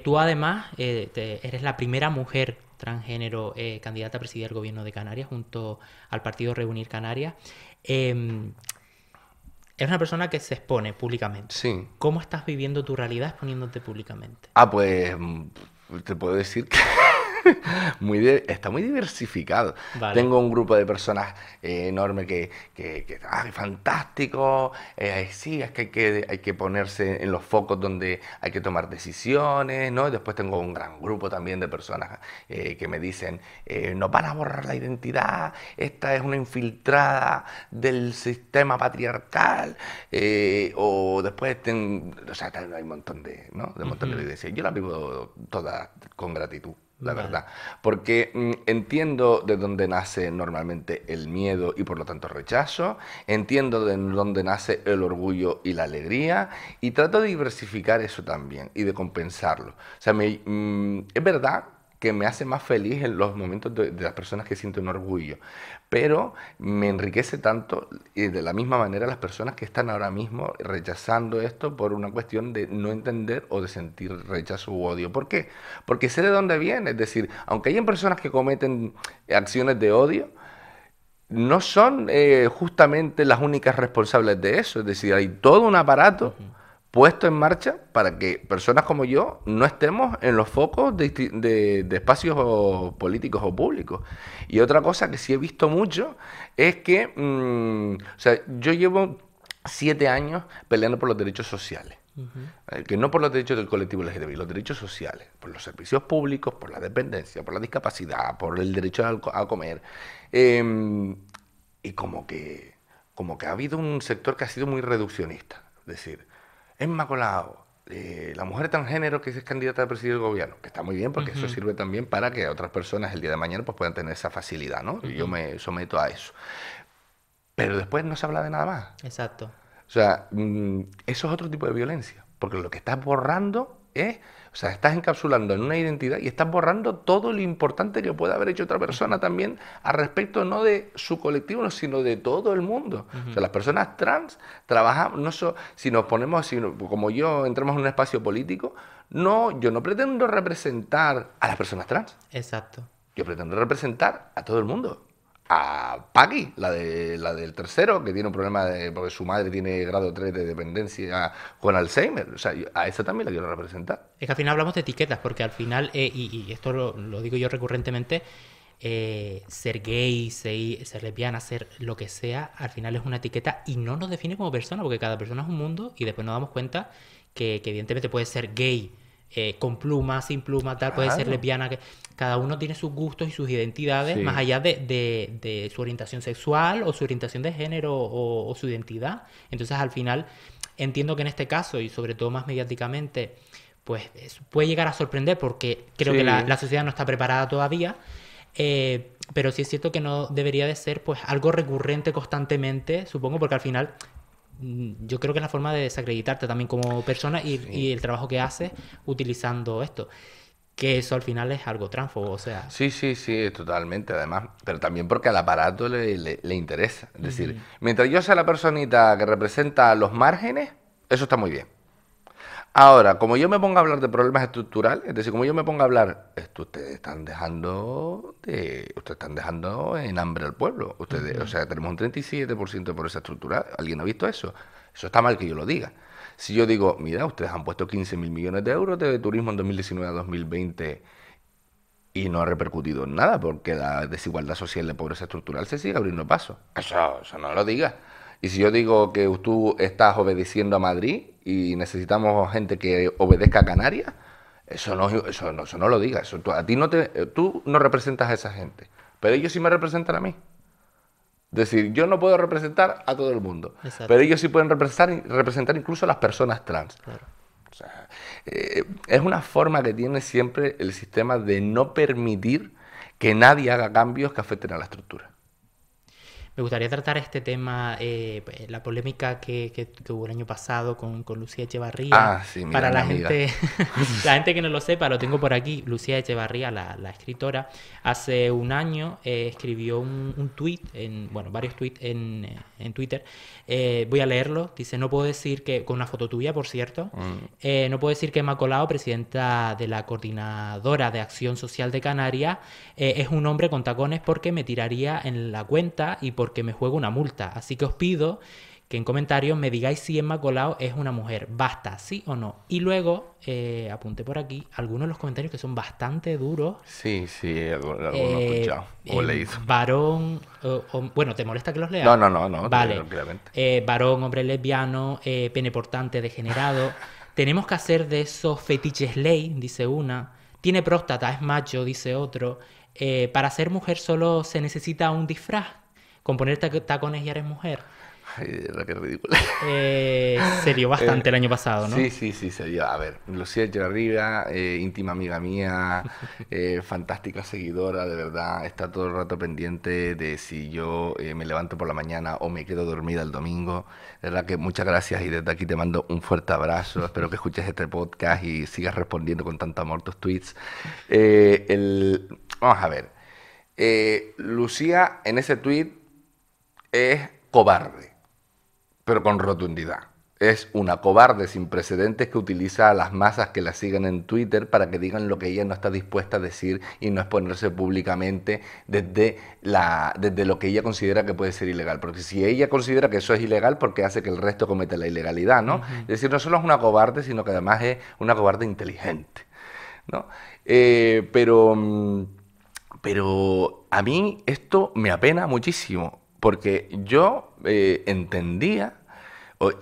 S1: tú además eres la primera mujer transgénero candidata a presidir el gobierno de Canarias junto al partido Reunir Canarias. Em, es una persona que se expone públicamente. Sí. ¿Cómo estás viviendo tu realidad exponiéndote públicamente?
S2: Ah, pues mm, te puedo decir que muy está muy diversificado. Tengo un grupo de personas eh, enorme que, que, fantástico, eh, sí, es que hay, que ponerse en los focos donde hay que tomar decisiones, ¿no? después tengo un gran grupo también de personas eh, que me dicen, nos van a borrar la identidad, esta es una infiltrada del sistema patriarcal, o después, hay un montón de, ¿no? De de evidencias Yo la vivo toda con gratitud la verdad. Porque mm, entiendo de dónde nace normalmente el miedo y por lo tanto rechazo, entiendo de dónde nace el orgullo y la alegría y trato de diversificar eso también y de compensarlo. O sea, mm, es verdad que me hace más feliz en los momentos de, las personas que sienten orgullo. Pero me enriquece tanto y de la misma manera las personas que están ahora mismo rechazando esto por una cuestión de no entender o de sentir rechazo u odio. ¿Por qué? Porque sé de dónde viene. Es decir, aunque hay personas que cometen acciones de odio, no son eh, justamente las únicas responsables de eso. Es decir, hay todo un aparato puesto en marcha para que personas como yo no estemos en los focos de, espacios políticos o públicos. Y otra cosa que sí he visto mucho es que mm, o sea, yo llevo siete años peleando por los derechos sociales. Eh, que no por los derechos del colectivo LGTBI, los derechos sociales, por los servicios públicos, por la dependencia, por la discapacidad, por el derecho a, comer. Em, y como que, como que ha habido un sector que ha sido muy reduccionista. Es decir, Emma eh, la mujer transgénero que es candidata a presidir el gobierno, que está muy bien porque eso sirve también para que otras personas el día de mañana pues, puedan tener esa facilidad, ¿no? Y Yo me someto a eso. Pero después no se habla de nada más. Exacto. O sea, mm, eso es otro tipo de violencia, porque lo que estás borrando es o sea, estás encapsulando en una identidad y estás borrando todo lo importante que puede haber hecho otra persona también al respecto no de su colectivo, sino de todo el mundo. O sea, las personas trans trabajan, no si nos ponemos, como yo, entramos en un espacio político, no, yo no pretendo representar a las personas trans. Exacto. Yo pretendo representar a todo el mundo a Paggy, la, de, la del tercero, que tiene un problema de, porque su madre tiene grado 3 de dependencia con Alzheimer. O sea, a esa también la quiero representar.
S1: Es que al final hablamos de etiquetas, porque al final, eh, y, esto lo, digo yo recurrentemente, eh, ser gay, ser, lesbiana, ser lo que sea, al final es una etiqueta y no nos define como persona, porque cada persona es un mundo y después nos damos cuenta que, que evidentemente puede ser gay eh, con plumas, sin plumas, tal, puede ser lesbiana. Que... Cada uno tiene sus gustos y sus identidades, más allá de, su orientación sexual o su orientación de género o, su identidad. Entonces, al final, entiendo que en este caso, y sobre todo más mediáticamente, pues puede llegar a sorprender porque creo que la, sociedad no está preparada todavía. Eh, pero sí es cierto que no debería de ser pues algo recurrente constantemente, supongo, porque al final Mm, yo creo que es la forma de desacreditarte también como persona y, el trabajo que haces utilizando esto que eso al final es algo transfo o sea.
S2: Sí, sí, sí, totalmente, además. Pero también porque al aparato le, le, interesa. Es decir, mientras yo sea la personita que representa los márgenes, eso está muy bien. Ahora, como yo me ponga a hablar de problemas estructurales, es decir, como yo me ponga a hablar, esto ustedes están dejando de, ustedes están dejando en hambre al pueblo. Ustedes, o sea, tenemos un 37% de pobreza estructural. ¿Alguien ha visto eso? Eso está mal que yo lo diga. Si yo digo, mira, ustedes han puesto 15.000 mil millones de euros de turismo en 2019 a 2020 y no ha repercutido en nada porque la desigualdad social de pobreza estructural se sigue abriendo paso. Eso, eso no lo diga... Y si yo digo que tú estás obedeciendo a Madrid, y necesitamos gente que obedezca a Canarias, eso no, eso no, lo digas. tú, a ti no te, eh, tú no representas a esa gente, pero ellos sí me representan a mí. Es decir, yo no puedo representar a todo el mundo, pero ellos sí pueden representar, representar incluso a las personas trans. Eh, es una forma que tiene siempre el sistema de no permitir que nadie haga cambios que afecten a la estructura.
S1: Me gustaría tratar este tema, eh, pues, la polémica que, que, hubo el año pasado con, Lucía Echevarría. Ah, sí, Para la gente, la gente que no lo sepa, lo tengo por aquí. Lucía Echevarría, la, la escritora, hace un año eh, escribió un, un tweet, en, bueno, varios tweets en eh, en Twitter, eh, voy a leerlo, dice, no puedo decir que, con una foto tuya, por cierto, mm. eh, no puedo decir que Macolao, presidenta de la Coordinadora de Acción Social de Canarias, eh, es un hombre con tacones porque me tiraría en la cuenta y porque me juego una multa. Así que os pido que en comentarios me digáis si Emma Colau es una mujer. Basta, sí o no. Y luego, eh, apunte apunté por aquí algunos de los comentarios que son bastante duros. Sí, sí, eh, algunos eh, he escuchado o leído. Varón, bueno, ¿te molesta que los lea? No, no, no, no. Vale. varón, hombre lesbiano, pene portante, degenerado. Tenemos que hacer de esos fetiches ley, dice una. Tiene próstata, es macho, dice otro. para ser mujer solo se necesita un disfraz. Con ponerte tacones y eres mujer. Ay, qué ridícula. Eh, se eh, bastante el año pasado, ¿no? Sí,
S2: sí, sí, serio. A ver, Lucía Echeverría, eh, íntima amiga mía, eh, fantástica seguidora, de verdad, está todo el rato pendiente de si yo me levanto por la mañana o me quedo dormida el domingo. De verdad que muchas gracias y desde aquí te mando un fuerte abrazo. Espero que escuches este podcast y sigas respondiendo con tanto amor tus tweets. vamos a ver. Lucía en ese tweet es cobarde pero con rotundidad. Es una cobarde sin precedentes que utiliza a las masas que la siguen en Twitter para que digan lo que ella no está dispuesta a decir y no exponerse públicamente desde, la, desde lo que ella considera que puede ser ilegal. Porque si ella considera que eso es ilegal, porque hace que el resto cometa la ilegalidad, ¿no? Es decir, no solo es una cobarde, sino que además es una cobarde inteligente, ¿no? Eh, pero, mm, pero a mí esto me apena muchísimo, porque yo eh, entendía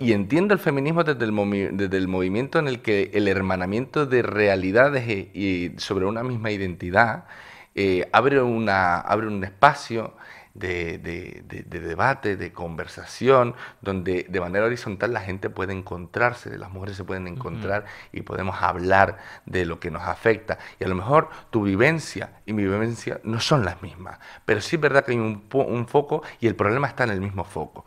S2: y entiendo el feminismo desde el, movimiento en el que el hermanamiento de realidades sobre una misma identidad eh, abre un espacio de, de, debate, de conversación, donde de manera horizontal la gente puede encontrarse, las mujeres se pueden encontrar y podemos hablar de lo que nos afecta. Y a lo mejor tu vivencia y mi vivencia no son las mismas, pero sí es verdad que hay un, un foco y el problema está en el mismo foco.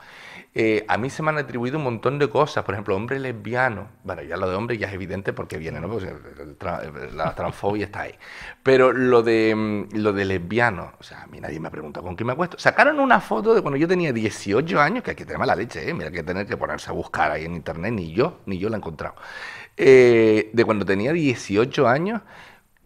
S2: Eh, a mí se me han atribuido un montón de cosas, por ejemplo, hombre lesbiano, bueno, ya lo de hombre ya es evidente porque viene, ¿no? Porque la transfobia está ahí, pero lo de, mm, lo de lesbiano, o sea, a mí nadie me ha preguntado con quién me acuesto. Sacaron una foto de cuando yo tenía 18 años, que hay que tener la leche, ¿eh? mira que tener que ponerse a buscar ahí en internet, ni yo, ni yo la he encontrado, eh, de cuando tenía 18 años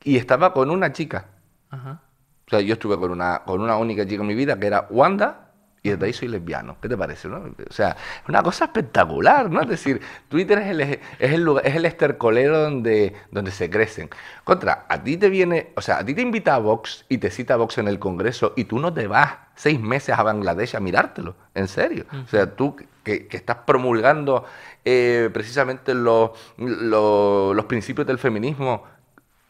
S2: y estaba con una chica.
S1: O
S2: sea, yo estuve con una, con una única chica en mi vida, que era Wanda, y desde ahí soy lesbiano. ¿Qué te parece? O sea, es una cosa espectacular, ¿no? Es decir, Twitter es el, es el, lugar, es el estercolero donde, donde se crecen. Contra, a ti te viene, o sea, a ti te invita a Vox y te cita a Vox en el Congreso y tú no te vas seis meses a Bangladesh a mirártelo, en serio. O sea, tú que, estás promulgando eh, precisamente los, principios del feminismo,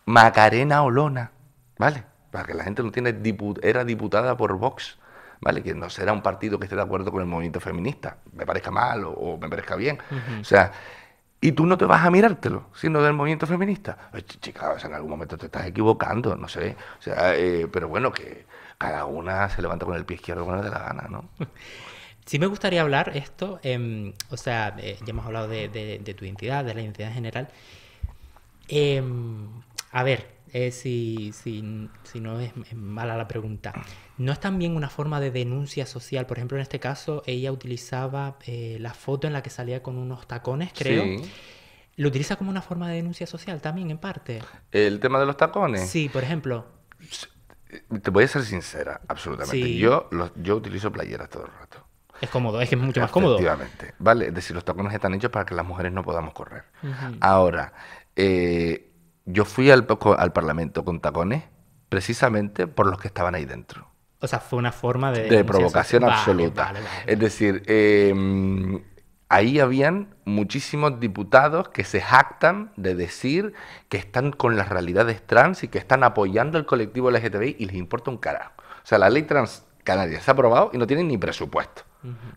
S2: Macarena Olona, ¿vale? Para que la gente no tiene, era diputada por Vox ¿vale? Que no será un partido que esté de acuerdo con el movimiento feminista, me parezca mal o, me parezca bien. O sea, y tú no te vas a mirártelo, sino del movimiento feminista. Chica, en algún momento te estás equivocando, no sé. O sea, eh, pero bueno, que cada una se levanta con el pie izquierdo cuando de la gana,
S1: ¿no? Sí me gustaría hablar esto, em, o sea, eh, ya hemos hablado de, de, tu identidad, de la identidad en general. Em, a ver, eh, si, si, no es mala la pregunta. ¿No es también una forma de denuncia social? Por ejemplo, en este caso, ella utilizaba eh, la foto en la que salía con unos tacones, creo. ¿Lo utiliza como una forma de denuncia social también, en parte?
S2: ¿El tema de los tacones? Sí, por ejemplo. Eh, te voy a ser sincera, absolutamente. Yo, yo utilizo playeras todo el rato.
S1: Es cómodo, es que es mucho más cómodo. Efectivamente.
S2: Vale, es decir, los tacones están hechos para que las mujeres no podamos correr. Ahora, yo fui al, Parlamento con tacones precisamente por los que estaban ahí dentro.
S1: O sea, fue una forma de... De provocación absoluta.
S2: es decir, em, ahí habían muchísimos diputados que se jactan de decir que están con las realidades trans y que están apoyando el colectivo LGTBI y les importa un carajo. O sea, la ley trans canaria se ha aprobado y no tienen ni presupuesto.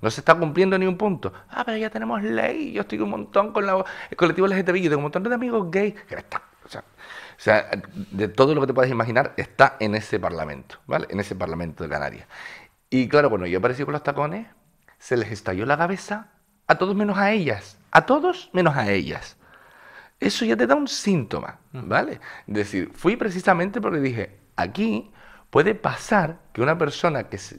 S2: No se está cumpliendo ni un punto. Ah, pero ya tenemos ley, yo estoy un montón con la, el colectivo LGTBI, y tengo un montón de amigos gays. Que o sea, de todo lo que te puedas imaginar está en ese Parlamento, ¿vale? En ese Parlamento de Canarias. Y claro, bueno, yo aparecí con los tacones, se les estalló la cabeza a todos menos a ellas, a todos menos a ellas. Eso ya te da un síntoma, mm. ¿vale? Es decir, fui precisamente porque dije, aquí Puede pasar que una persona que se,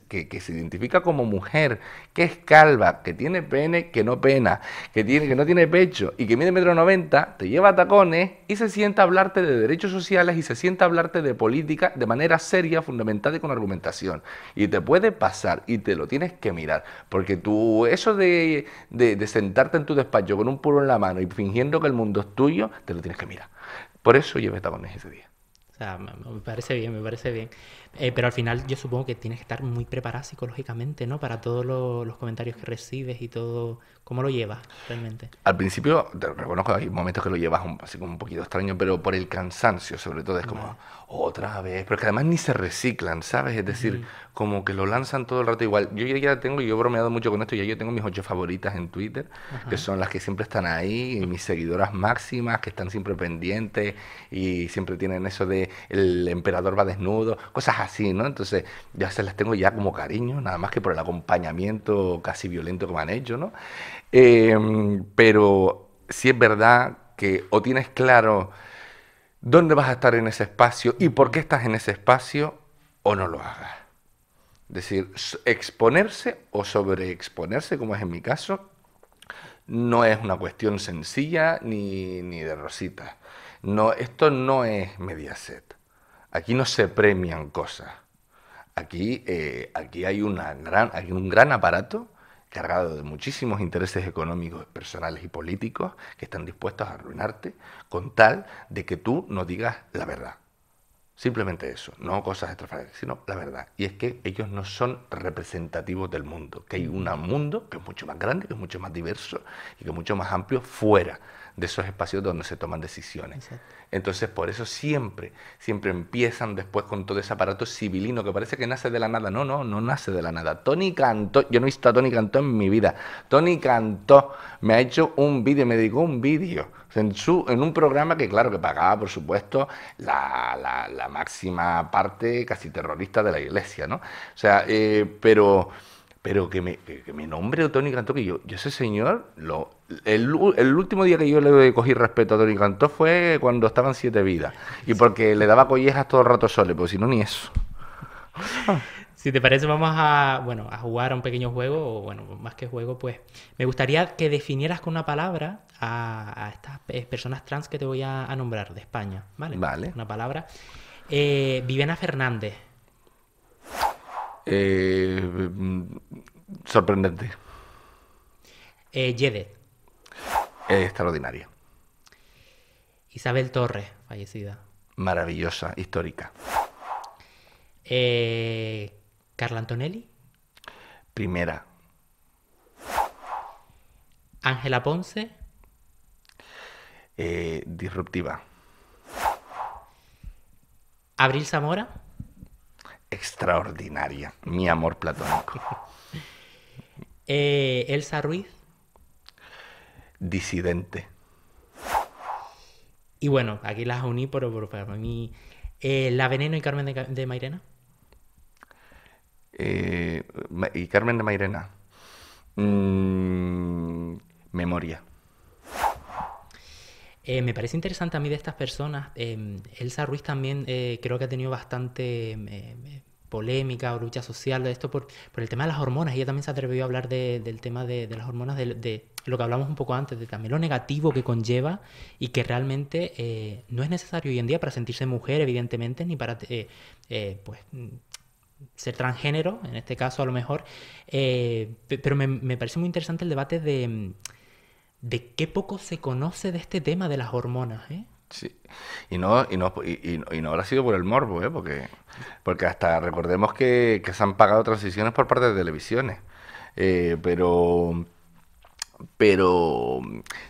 S2: identifica como mujer, que es calva, que tiene pene, que no pena, que, tiene, que no tiene pecho y que mide metro noventa, te lleva tacones y se sienta a hablarte de derechos sociales y se sienta a hablarte de política de manera seria, fundamentada y con argumentación. Y te puede pasar y te lo tienes que mirar. Porque tú, eso de, sentarte en tu despacho con un puro en la mano y fingiendo que el mundo es tuyo, te lo tienes que mirar. Por eso llevé tacones ese día.
S1: O sea, me parece bien, me parece bien. Eh, pero al final yo supongo que tienes que estar muy preparada psicológicamente, ¿no? Para todos los comentarios que recibes y todo. ¿Cómo lo llevas realmente?
S2: Al principio, te reconozco hay momentos que lo llevas así como un poquito extraño, pero por el cansancio sobre todo es como otra vez. Pero que además ni se reciclan, ¿sabes? Es decir, como que lo lanzan todo el rato igual. Yo ya tengo, y yo he bromeado mucho con esto, ya yo tengo mis ocho favoritas en Twitter, que son las que siempre están ahí, y mis seguidoras máximas, que están siempre pendientes y siempre tienen eso de el emperador va desnudo, cosas así así, ¿no? Entonces ya se las tengo ya como cariño, nada más que por el acompañamiento casi violento que me han hecho, ¿no? Em, pero sí es verdad que o tienes claro dónde vas a estar en ese espacio y por qué estás en ese espacio o no lo hagas. Es decir, exponerse o sobreexponerse, como es en mi caso, no es una cuestión sencilla ni, ni de rosita. No, esto no es media Aquí no se premian cosas. Aquí, eh, aquí hay, una gran, hay un gran aparato cargado de muchísimos intereses económicos, personales y políticos que están dispuestos a arruinarte con tal de que tú no digas la verdad. Simplemente eso, no cosas extrafalarias, sino la verdad. Y es que ellos no son representativos del mundo, que hay un mundo que es mucho más grande, que es mucho más diverso y que es mucho más amplio fuera de esos espacios donde se toman decisiones. Entonces, por eso siempre, siempre empiezan después con todo ese aparato civilino que parece que nace de la nada. No, no, no nace de la nada. Tony Cantó, yo no he visto a Tony Cantó en mi vida. Tony Cantó me ha hecho un vídeo, me dedicó un vídeo. En, su, en un programa que, claro, que pagaba, por supuesto, la, máxima parte casi terrorista de la iglesia, ¿no? O sea, eh, pero pero que me, me nombre Tony Cantó, que yo, yo ese señor, lo, el, último día que yo le cogí respeto a Tony Cantó fue cuando estaban siete vidas, y porque le daba collejas todo el rato sole, pues si no, ni eso.
S1: Si te parece, vamos a, bueno, a jugar a un pequeño juego, o bueno, más que juego, pues me gustaría que definieras con una palabra a, estas personas trans que te voy a, nombrar de España, ¿vale? Una palabra. Eh, Vivena Fernández,
S2: eh, mm, sorprendente. Eh, extraordinaria.
S1: Isabel Torres, fallecida.
S2: Maravillosa, histórica.
S1: Eh, Carla Antonelli. Primera. Ángela Ponce.
S2: Eh, disruptiva.
S1: Abril Zamora extraordinaria,
S2: mi amor platónico.
S1: Eh, Elsa Ruiz.
S2: Disidente.
S1: Y bueno, aquí las uní, por eh, ¿La Veneno y Carmen de, Mairena?
S2: Eh, y Carmen de Mairena. Mm, memoria.
S1: Eh, me parece interesante a mí de estas personas. Em, Elsa Ruiz también eh, creo que ha tenido bastante em, em, eh, polémica o lucha social de esto por, por, el tema de las hormonas. Ella también se atrevió a hablar del tema de, las hormonas, de, lo que hablamos un poco antes, de también lo negativo que conlleva y que realmente no es necesario hoy en día para sentirse mujer, evidentemente, ni para pues, mm, ser transgénero, en este caso a lo mejor. pero me, me, parece muy interesante el debate de mm, de qué poco se conoce de este tema de las hormonas, ¿eh? Sí.
S2: Y no, y no, y, no habrá sido por el morbo, ¿eh? porque, porque hasta recordemos que, que se han pagado transiciones por parte de televisiones. Eh, pero, pero,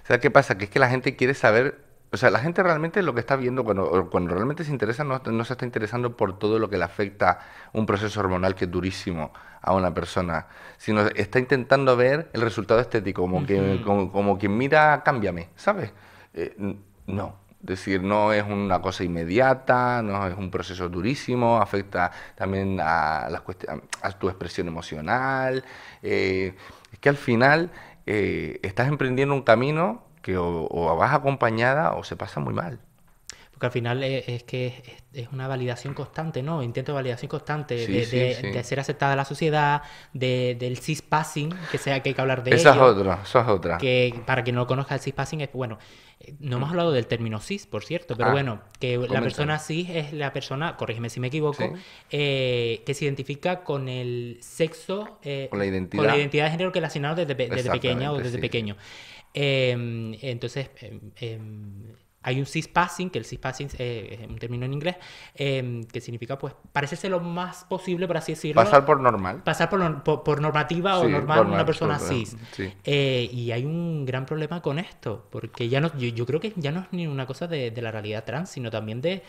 S2: ¿sabes qué pasa? Que es que la gente quiere saber o sea, la gente realmente lo que está viendo, cuando, realmente se interesa, no, se está interesando por todo lo que le afecta un proceso hormonal que es durísimo a una persona, sino está intentando ver el resultado estético, como, que, como, quien mira, cámbiame, ¿sabes? Eh, no, no, decir, no es una cosa inmediata, no es un proceso durísimo, afecta también a, las a tu expresión emocional. Eh, es que al final eh, estás emprendiendo un camino que o, o acompañada o se pasa muy mal.
S1: Porque al final es, que es, una validación constante, ¿no? Intento de validación constante de, ser aceptada la sociedad, del cis-passing, que sea que hay que hablar de Esa ello, es otra, esa es otra. Que para quien no lo conozca, el cis-passing es, bueno, eh, no hemos hablado del término cis, por cierto, pero ah, bueno, que la persona cis es la persona, corrígeme si me equivoco, eh, que se identifica con el sexo, eh, con, la identidad. de género que le asignaron desde, desde pequeña o desde pequeño. Em, entonces, em, em, hay un cis cispassing, que el cispassing passing eh, es un término en inglés, que significa, pues, parecerse lo más posible, por así decirlo. Pasar por normal. Pasar por, por, normativa o normal una persona cis. Eh, y hay un gran problema con esto, porque ya no, yo, creo que ya no es ni una cosa de, la realidad trans, sino también de,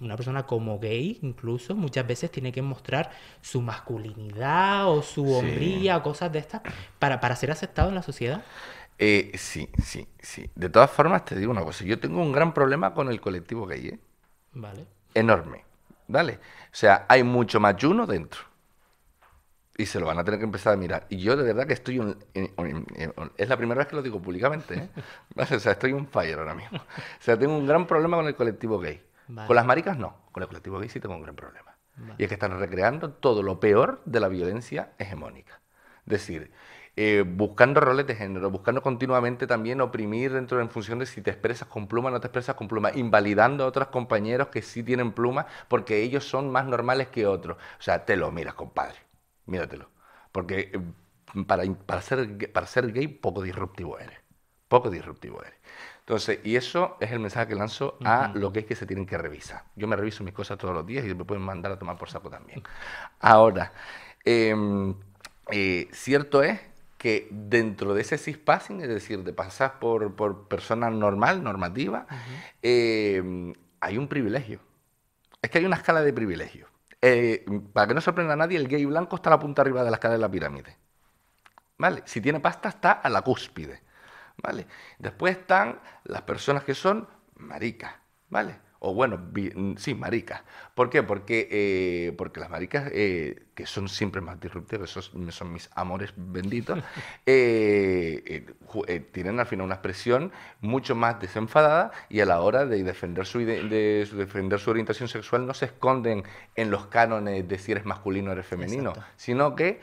S1: una persona como gay incluso muchas veces tiene que mostrar su masculinidad o su hombría o cosas de estas para, para ser aceptado en la sociedad.
S2: Eh, sí, sí, sí. De todas formas, te digo una cosa. Yo tengo un gran problema con el colectivo gay, ¿eh? Vale. Enorme. ¿vale? O sea, hay mucho mayuno dentro. Y se lo van a tener que empezar a mirar. Y yo de verdad que estoy... Un, es la primera vez que lo digo públicamente. ¿eh? O sea, estoy un fire ahora mismo. O sea, tengo un gran problema con el colectivo gay. Con las maricas no. Con el colectivo gay sí tengo un gran problema. Y es que están recreando todo lo peor de la violencia hegemónica. Es decir, eh, buscando roles de género, buscando continuamente también oprimir dentro en función de si te expresas con pluma o no te expresas con pluma, invalidando a otros compañeros que sí tienen pluma porque ellos son más normales que otros. O sea, te lo miras, compadre, míratelo. Porque eh, para, para, ser, para ser gay, poco disruptivo eres. Poco disruptivo eres. Entonces, y eso es el mensaje que lanzo a lo que es que se tienen que revisar. Yo me reviso mis cosas todos los días y me pueden mandar a tomar por saco también. Ahora, em, eh, cierto es que dentro de ese cispassing, es decir, de pasar por, por persona normal, normativa, em, hay un privilegio. Es que hay una escala de privilegios. Eh, para que no sorprenda a nadie, el gay blanco está a la punta arriba de la escala de la pirámide. ¿Vale? Si tiene pasta, está a la cúspide. ¿Vale? Después están las personas que son maricas. ¿Vale? o bueno, mm, sí, maricas. ¿Por qué? Porque, eh, porque las maricas, eh, que son siempre más disruptivas, esos son mis amores benditos, eh, tienen al final una expresión mucho más desenfadada y a la hora de defender su, defender su orientación sexual no se esconden en los cánones de si eres masculino o eres femenino, sino que,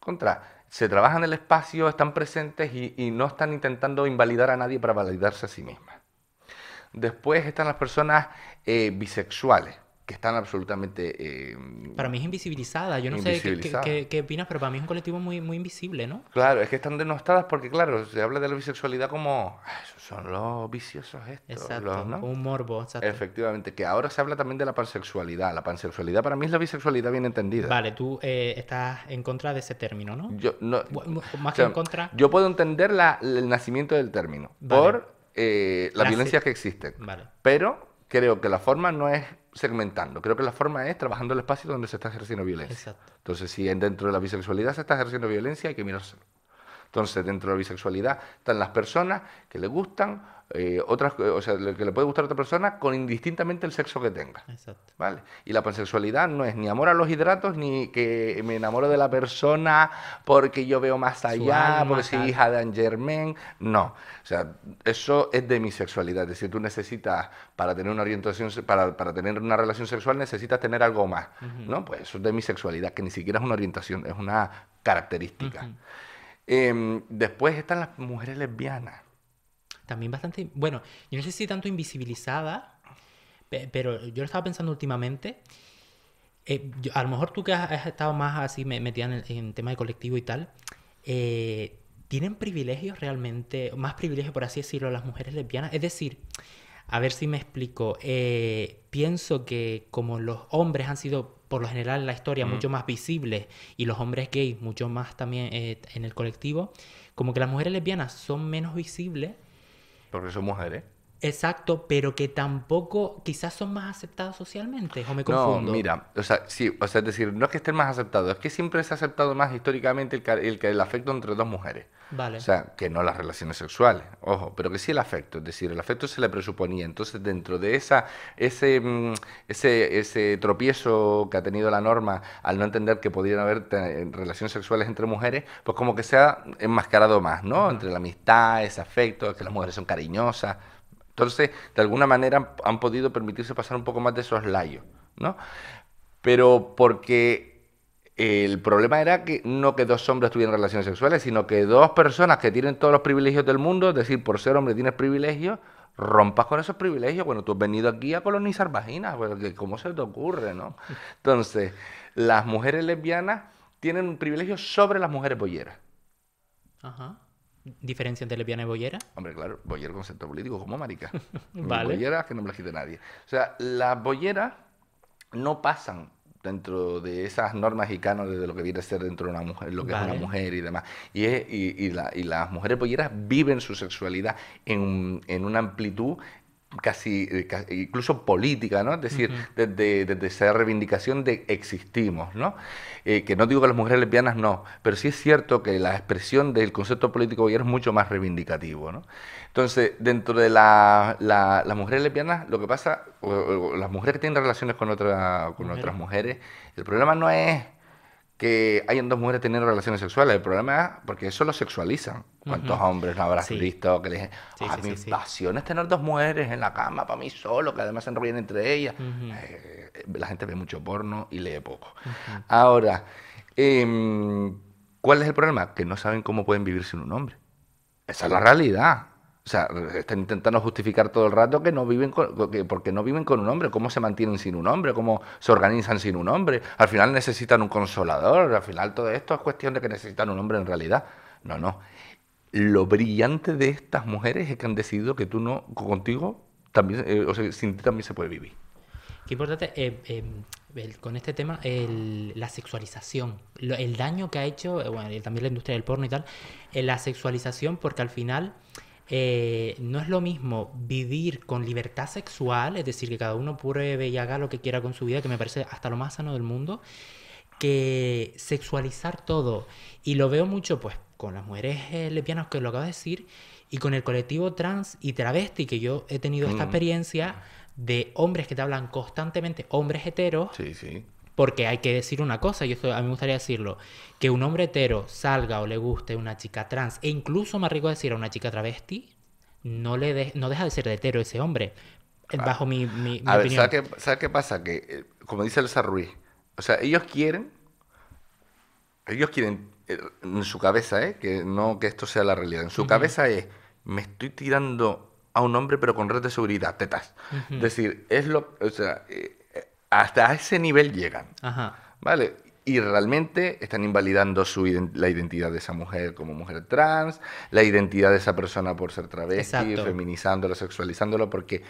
S2: contra, se trabajan el espacio, están presentes y, y no están intentando invalidar a nadie para validarse a sí misma. Después están las personas eh, bisexuales, que están absolutamente... Eh, para mí
S1: es invisibilizada, yo no sé qué, opinas, pero para mí es un colectivo muy, muy invisible, ¿no?
S2: Claro, es que están denostadas porque, claro, se habla de la bisexualidad como, son los viciosos estos. Exacto,
S1: un morbo, exacto.
S2: Efectivamente, que ahora se habla también de la pansexualidad. La pansexualidad para mí es la bisexualidad bien entendida. Vale,
S1: tú eh, estás en contra de ese término, ¿no? Yo, no, más que en contra...
S2: Yo puedo entender el nacimiento del término por eh, las violencias que existen. Pero creo que la forma no es segmentando, creo que la forma es trabajando el espacio donde se está ejerciendo violencia. Entonces, si dentro de la bisexualidad se está ejerciendo violencia, hay que mirárselo. Entonces, dentro de la bisexualidad están las personas que le gustan eh, otras, eh, o sea, lo que le puede gustar a otra persona con indistintamente el sexo que tenga. Exacto. ¿Vale? Y la pansexualidad no es ni amor a los hidratos, ni que me enamoro de la persona porque yo veo más allá, porque soy hija de Angermen, No. O sea, eso es de mi sexualidad. Es decir, tú necesitas, para tener una orientación, para, tener una relación sexual, necesitas tener algo más. ¿No? Pues eso es de mi sexualidad, que ni siquiera es una orientación, es una
S1: característica. Em, después están las mujeres lesbianas también bastante, bueno, yo no sé si tanto invisibilizada, pero yo lo estaba pensando últimamente. Eh, a lo mejor tú que has, estado más así metida en, en tema de colectivo y tal, eh, ¿tienen privilegios realmente, más privilegios por así decirlo, las mujeres lesbianas? Es decir, a ver si me explico, eh, pienso que como los hombres han sido por lo general en la historia mucho más visibles y los hombres gays mucho más también en el colectivo, como que las mujeres lesbianas son menos visibles
S2: porque son mujeres.
S1: Exacto, pero que tampoco quizás son más aceptados socialmente, o me confundo. No,
S2: mira, o sea, sí, o sea, es decir, no es que estén más aceptados, es que siempre se ha aceptado más históricamente el, el, el afecto entre dos mujeres.
S1: Vale. O sea,
S2: que no las relaciones sexuales, ojo, pero que sí el afecto, es decir, el afecto se le presuponía. Entonces, dentro de esa ese, mm, ese, ese tropiezo que ha tenido la norma al no entender que pudieran haber relaciones sexuales entre mujeres, pues como que se ha enmascarado más, ¿no? Entre la amistad, ese afecto, que las mujeres son cariñosas. Entonces, de alguna manera han podido permitirse pasar un poco más de layos, ¿no? Pero porque eh, el problema era que no que dos hombres tuvieran relaciones sexuales, sino que dos personas que tienen todos los privilegios del mundo, es decir, por ser hombre tienes privilegios, rompas con esos privilegios. Bueno, tú has venido aquí a colonizar vaginas, pues, ¿cómo se te ocurre, no? Entonces, las mujeres lesbianas tienen un privilegio sobre las mujeres polleras.
S1: Ajá diferencia entre lesbiana y bollera? Hombre, claro, bollera
S2: concepto político, como marica. vale. Bollera que no me la nadie. O sea, las bolleras no pasan dentro de esas normas y cánones de lo que viene a ser dentro de una mujer, lo que es una mujer y demás. Y, y, las mujeres bolleras viven su sexualidad en, en, una amplitud casi, eh, incluso política, ¿no? Es decir, desde, esa reivindicación de existimos, ¿no? Eh, que no digo que las mujeres lesbianas no, pero sí es cierto que la expresión del concepto político hoy es mucho más reivindicativo, ¿no? Entonces, dentro de las mujeres lesbianas, lo que pasa, las mujeres que tienen relaciones con, otra, con otras mujeres, el problema no es que hayan dos mujeres teniendo relaciones sexuales. El problema es porque eso lo sexualizan. ¿Cuántos hombres no habrás visto que le dicen, a tener dos mujeres en la cama, para mí solo, que además se enrollen entre ellas? Eh, la gente ve mucho porno y lee poco. Ahora, em, ¿cuál es el problema? Que no saben cómo pueden vivir sin un hombre. Esa es la realidad. O sea, están intentando justificar todo el rato que no viven con, que, porque no viven con un hombre, cómo se mantienen sin un hombre, cómo se organizan sin un hombre. Al final necesitan un consolador, al final todo esto es cuestión de que necesitan un hombre en realidad. No, no. Lo brillante de estas mujeres es que han decidido que tú no, contigo, también, eh, o sea, sin ti también se puede vivir.
S1: Qué importante, eh, eh, con este tema, la sexualización, el daño que ha hecho, bueno, también la industria del porno y tal, la sexualización, porque al final eh, no es lo mismo vivir con libertad sexual, es decir, que cada uno pruebe y haga lo que quiera con su vida, que me parece hasta lo más sano del mundo, que sexualizar todo. Y lo veo mucho, pues, con las mujeres eh, lesbianas, que lo acabo de decir, y con el colectivo trans y travesti, que yo he tenido esta mm. experiencia de hombres que te hablan constantemente, hombres heteros, sí, sí. Porque hay que decir una cosa, y esto a mí me gustaría decirlo, que un hombre hetero salga o le guste una chica trans, e incluso más a decir a una chica travesti, no, le no deja de ser hetero ese hombre, eh, ah, bajo mi, mi, opinión.
S2: ¿sabes qué, pasa? Que, eh, como dice Elsa Ruiz, o sea, ellos quieren, ellos quieren, eh, en su cabeza, eh, que no que esto sea la realidad, en su cabeza es, me estoy tirando a un hombre pero con red de seguridad, tetas. Es decir, es lo, o sea, hasta ese nivel llegan. ¿Vale? Y realmente están invalidando su la identidad de esa mujer como mujer trans, la identidad de esa persona por ser travesti, feminizándola, sexualizándolo, porque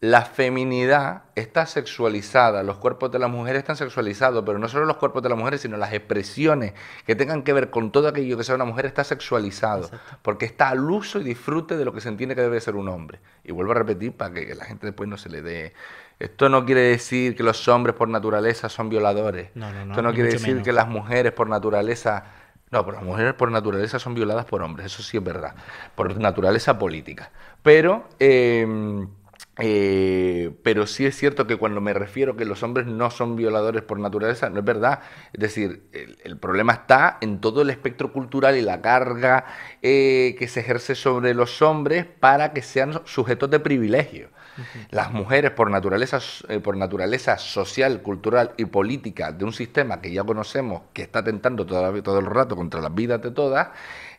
S2: la feminidad está sexualizada, los cuerpos de las mujeres están sexualizados, pero no solo los cuerpos de las mujeres, sino las expresiones que tengan que ver con todo aquello que sea una mujer está sexualizado, porque está al uso y disfrute de lo que se entiende que debe ser un hombre. Y vuelvo a repetir para que la gente después no se le dé esto no quiere decir que los hombres por naturaleza son violadores. No, no, no, Esto no quiere decir que las mujeres por naturaleza... No, pero las mujeres por naturaleza son violadas por hombres, eso sí es verdad. Por naturaleza política. Pero... Em, eh, pero sí es cierto que cuando me refiero que los hombres no son violadores por naturaleza, no es verdad. Es decir, el, el problema está en todo el espectro cultural y la carga eh, que se ejerce sobre los hombres para que sean sujetos de privilegio. Las mujeres, por naturaleza, eh, por naturaleza social, cultural y política de un sistema que ya conocemos, que está atentando todo, el rato contra las vidas de todas,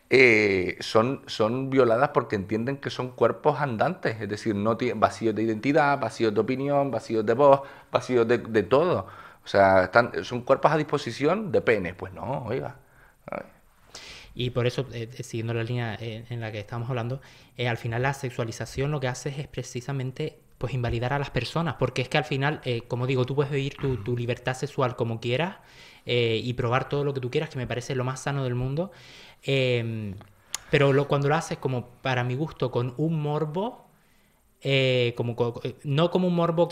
S2: eh, son, son violadas porque entienden que son cuerpos andantes, es decir, no vacíos de identidad, vacíos de opinión, vacíos de voz, vacíos de, todo. O sea, están, son cuerpos a disposición de penes. Pues no, oiga.
S1: Y por eso, eh, eh, siguiendo la línea eh, en la que estamos hablando, al final la sexualización lo que hace es, precisamente pues invalidar a las personas, porque es que al final, como digo, tú puedes vivir tu, tu libertad sexual como quieras y probar todo lo que tú quieras, que me parece lo más sano del mundo, em, pero lo, cuando lo haces como para mi gusto, con un morbo, eh, como, no como un morbo,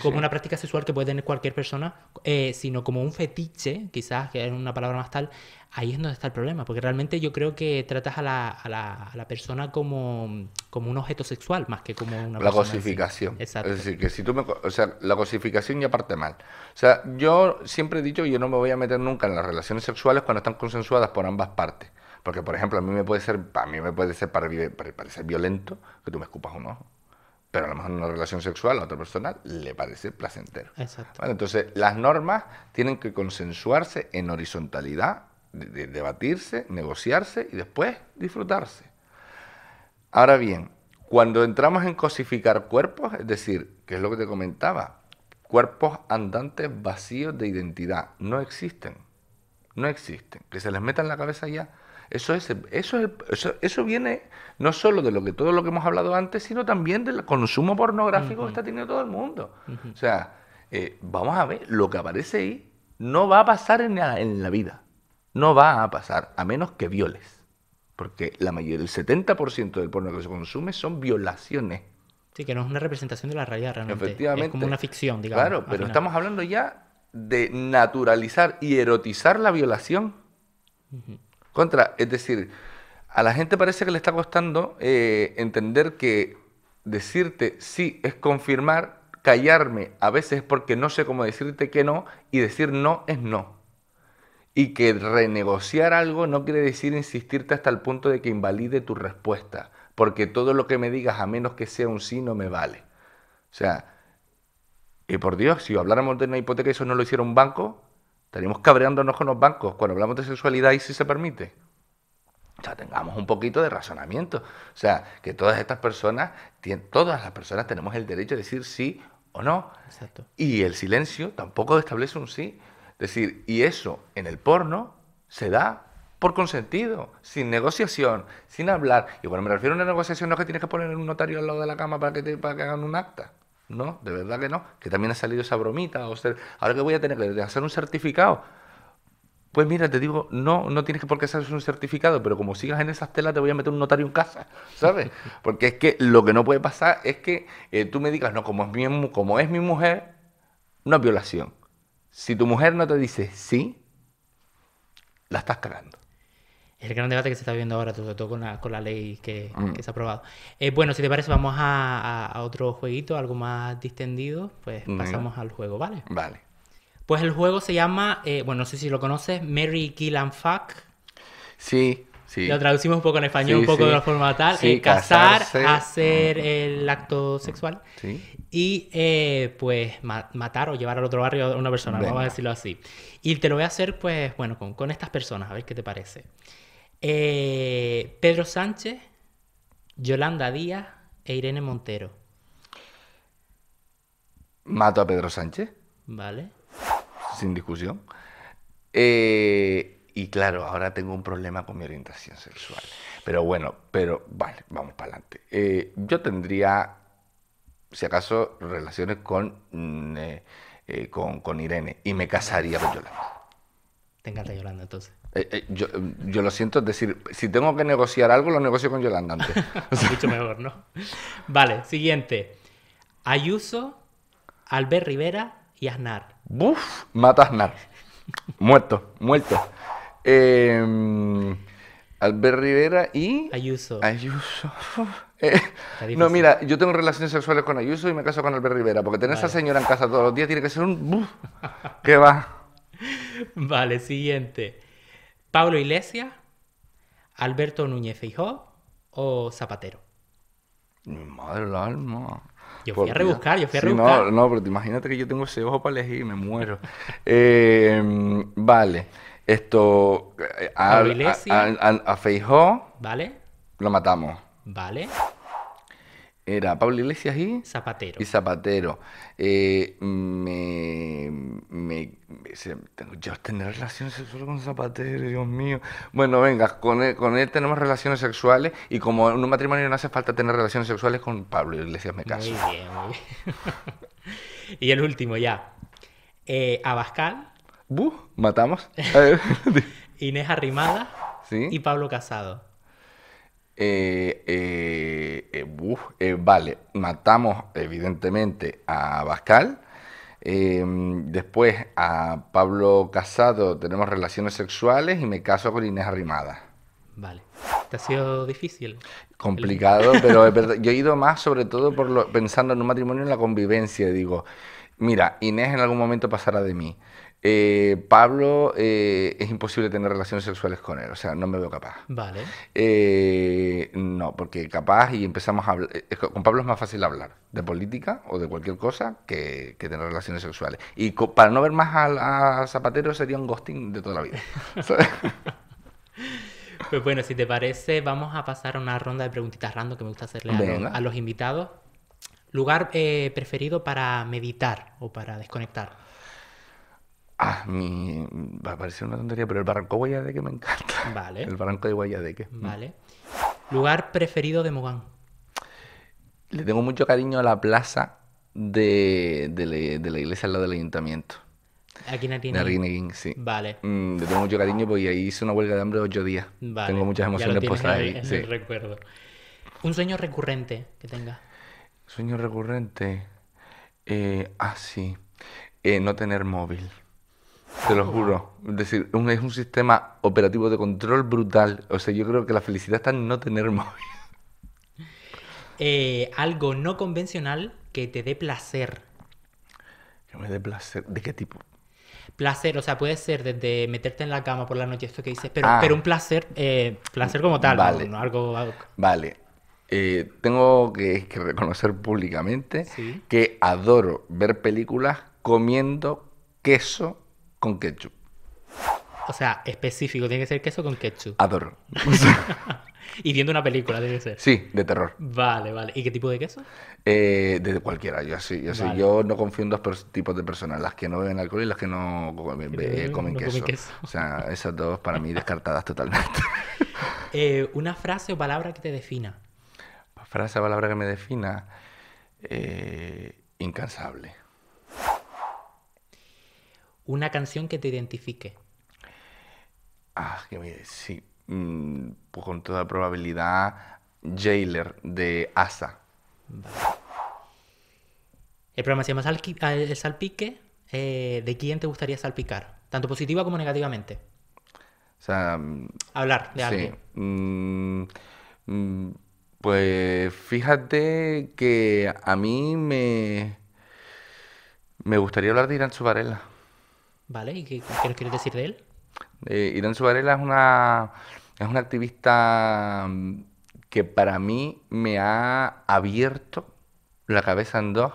S1: como, una práctica sexual que puede tener cualquier persona, eh, sino como un fetiche, quizás, que es una palabra más tal, ahí es donde está el problema, porque realmente yo creo que tratas a la, a la, a la persona como, como un objeto sexual, más que como una... La cosificación. Exacto.
S2: Es decir, que si tú me... O sea, la cosificación ya parte mal. O sea, yo siempre he dicho, yo no me voy a meter nunca en las relaciones sexuales cuando están consensuadas por ambas partes. Porque, por ejemplo, a mí me puede ser, a mí me puede ser parecer violento que tú me escupas o no pero a lo mejor en una relación sexual a otra persona le parece placentero. Exacto. Entonces, las normas tienen que consensuarse en horizontalidad, debatirse, negociarse y después disfrutarse. Ahora bien, cuando entramos en cosificar cuerpos, es decir, que es lo que te comentaba, cuerpos andantes vacíos de identidad, no existen, no existen. Que se les meta en la cabeza ya eso, es, eso, eso, viene no solo de lo que todo lo que hemos hablado antes, sino también del consumo pornográfico que está teniendo todo el mundo. O sea, eh, vamos a ver, lo que aparece ahí no va a pasar en la, vida. No va a pasar, a menos que violes. Porque la mayoría, el 70% del porno que se consume son
S1: violaciones. Sí, que no es una representación de la realidad realmente. Efectivamente. Es como una ficción, digamos. Claro, pero estamos
S2: hablando ya de naturalizar y erotizar la violación. Contra, es decir, a la gente parece que le está costando eh, entender que decirte sí es confirmar, callarme a veces porque no sé cómo decirte que no y decir no es no. Y que renegociar algo no quiere decir insistirte hasta el punto de que invalide tu respuesta, porque todo lo que me digas a menos que sea un sí no me vale. O sea, y por Dios, si habláramos de una hipoteca y eso no lo hiciera un banco, Estaríamos cabreándonos con los bancos cuando hablamos de sexualidad y si se permite. O sea, tengamos un poquito de razonamiento. O sea, que todas estas personas, todas las personas tenemos el derecho de decir sí o no. Exacto. Y el silencio tampoco establece un sí. Es decir, y eso en el porno se da por consentido, sin negociación, sin hablar. Y cuando me refiero a una negociación no es que tienes que poner un notario al lado de la cama para que, te, para que hagan un acta. No, de verdad que no. Que también ha salido esa bromita. O ser, ahora que voy a tener que hacer un certificado. Pues mira, te digo, no, no tienes que por qué hacer un certificado, pero como sigas en esas telas te voy a meter un notario en casa, ¿sabes? Porque es que lo que no puede pasar es que eh, tú me digas, no, como es, mi, como es mi mujer, una violación. Si tu mujer no te dice sí, la estás cagando
S1: el gran debate que se está viendo ahora, sobre todo con la, ley mm. que, se ha aprobado. Eh, bueno, si te parece, vamos a, otro jueguito, algo más distendido, pues pasamos al juego, ¿vale? Vale. Pues el juego se llama, eh, bueno, no sé si lo conoces, Mary Kill and Fuck.
S2: Sí, sí. Lo traducimos un poco en español, un poco de una forma tal. Sí, eh, casar, hacer
S1: el acto sexual. Sí. Y pues matar o llevar al otro barrio a una persona, vamos a decirlo así. Y te lo voy a hacer, pues, bueno, con, con estas personas, a ver qué te parece. Eh, Pedro Sánchez, Yolanda Díaz e Irene Montero.
S2: Mato a Pedro Sánchez. Vale. Sin discusión. Eh, y claro, ahora tengo un problema con mi orientación sexual. Pero bueno, pero vale, vamos para adelante. Eh, yo tendría, si acaso, relaciones con, mm, con, con, Irene y me casaría con Yolanda.
S1: Te encanta Yolanda entonces.
S2: Eh, eh, yo, lo siento, es decir, si tengo que negociar algo, lo negocio con Yolanda antes.
S1: Mucho mejor, ¿no? Vale, siguiente. Ayuso, Albert Rivera y Aznar.
S2: ¡Buf! Mata a Aznar. muerto, muerto. Eh, Albert Rivera y... Ayuso. Ayuso. Eh, no, mira, yo tengo relaciones sexuales con Ayuso y me caso con Albert Rivera, porque tener a esa señora en casa todos los días tiene que ser un... ¡Buf!
S1: ¿Qué va? Vale, siguiente. Pablo Iglesias, Alberto Núñez Feijó o Zapatero.
S2: Mi madre el alma. Yo fui a rebuscar, yo fui a rebuscar. No, no, pero imagínate que yo tengo ese ojo para elegir, me muero. Em, vale, esto. Eh, a, a, a, a Vale. Lo matamos. Vale. Era Pablo Iglesias y... Zapatero. Y Zapatero. Eh, yo tener relaciones sexuales con Zapatero, Dios mío. Bueno, venga, con él, tenemos relaciones sexuales y como en un matrimonio no hace falta tener relaciones sexuales, con Pablo Iglesias me caso. Muy bien,
S1: muy bien. y el
S2: último ya.
S1: Eh, Abascal.
S2: ¡Buh! matamos.
S1: Inés Arrimada. Y Pablo Casado.
S2: Eh, eh, eh, vale, matamos evidentemente a Bascal. Em, después a Pablo Casado tenemos relaciones sexuales y me caso con Inés Arrimada.
S1: Vale. ¿Te ha sido difícil? Complicado, pero
S2: Yo he ido más sobre todo por lo, pensando en un matrimonio y en la convivencia. Digo, mira, Inés en algún momento pasará de mí. Eh, Pablo eh, es imposible tener relaciones sexuales con él, o sea, no me veo capaz. Vale. Eh, no, porque capaz y empezamos a hablar, con Pablo es más fácil hablar de política o de cualquier cosa que, tener relaciones sexuales. Y para no ver más a, Zapatero sería un ghosting de toda la vida.
S1: pues bueno, si te parece, vamos a pasar a una ronda de preguntitas random que me gusta hacerle a, a los invitados. Lugar preferido para meditar o para desconectar.
S2: Ah, va a parecer una tontería, pero el Barranco de Guayadeque me
S1: encanta. El
S2: Barranco de Guayadeque. Vale.
S1: ¿Lugar preferido de Mogán?
S2: Le tengo mucho cariño a la plaza de, la iglesia al lado del ayuntamiento.
S1: Aquí en Arguineguín.
S2: sí. Vale. Mm, le tengo mucho cariño porque ahí hice una huelga de hambre ocho días. Tengo muchas emociones por ahí. sí.
S1: recuerdo. ¿Un sueño recurrente que tenga?
S2: ¿Sueño recurrente? Eh, ah, sí. Eh, no tener móvil. Te lo juro. Es decir, es un sistema operativo de control brutal. O sea, yo creo que la felicidad está en no tener móvil.
S1: Eh, algo no convencional que te dé placer.
S2: Que me dé placer. ¿De qué tipo?
S1: Placer, o sea, puede ser desde meterte en la cama por la noche, esto que dices, pero, ah. un placer, eh, placer como tal, vale. ¿no? algo,
S2: Vale, eh, tengo que, reconocer públicamente que adoro ver películas comiendo queso con ketchup.
S1: O sea, específico, tiene que ser queso con ketchup. Adoro. y viendo una película, tiene que ser. Sí, de terror. Vale, vale. ¿Y qué tipo de queso?
S2: Eh, de cualquiera, yo así. Yo, no confío en dos tipos de personas, las que no beben alcohol y las que no comen, eh, eh, queso. O sea, esas dos para mí descartadas totalmente.
S1: Eh, ¿Una frase o palabra que te defina?
S2: Frase o palabra que me defina. incansable
S1: una canción que te identifique.
S2: Ah, que me... sí. pues con toda probabilidad, Jailer de Asa.
S1: El programa se llama eh, Salpique. Eh, ¿De quién te gustaría salpicar? Tanto positiva como negativamente.
S2: O sea. Mm, hablar de alguien. Mm, pues fíjate que a mí me. Me gustaría hablar de Irán Subarela.
S1: ¿Vale? ¿Y qué, qué nos quieres decir de él?
S2: Eh, Irán Suarela es una, es una activista mm, que para mí me ha abierto la cabeza en dos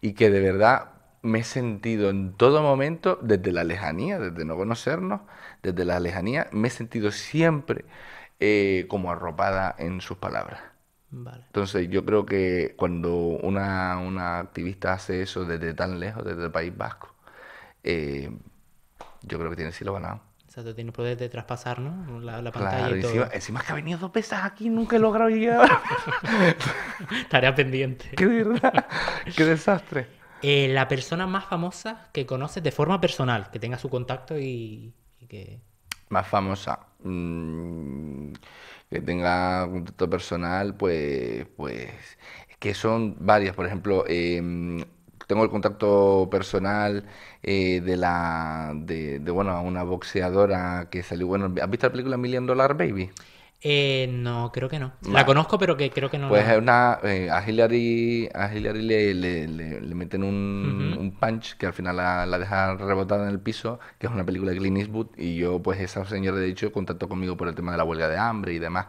S2: y que de verdad me he sentido en todo momento, desde la lejanía, desde no conocernos, desde la lejanía, me he sentido siempre eh, como arropada en sus palabras. Entonces yo creo que cuando una, una activista hace eso desde tan lejos, desde el País Vasco, eh, yo creo que tiene el cielo ganado.
S1: Exacto, sea, tiene poder de traspasar, ¿no? La, pantalla y todo. Encima, es que ha venido dos veces aquí, nunca he logrado llegar. Tarea pendiente. Qué verdad, qué desastre. Eh, la persona más famosa que conoces de forma personal, que tenga su contacto y, que...
S2: Más famosa. Mm, que tenga contacto personal, pues, pues... que son varias, por ejemplo... Eh, tengo el contacto personal eh, de la de, de, bueno una boxeadora que salió bueno has visto la película Million Dollar Baby
S1: eh, no creo que no la conozco pero que creo que no pues
S2: una eh, a Hillary le, le, meten un, un, punch que al final la, la, deja rebotada en el piso que es una película de Clint Eastwood y yo pues esa señora de hecho contactó conmigo por el tema de la huelga de hambre y demás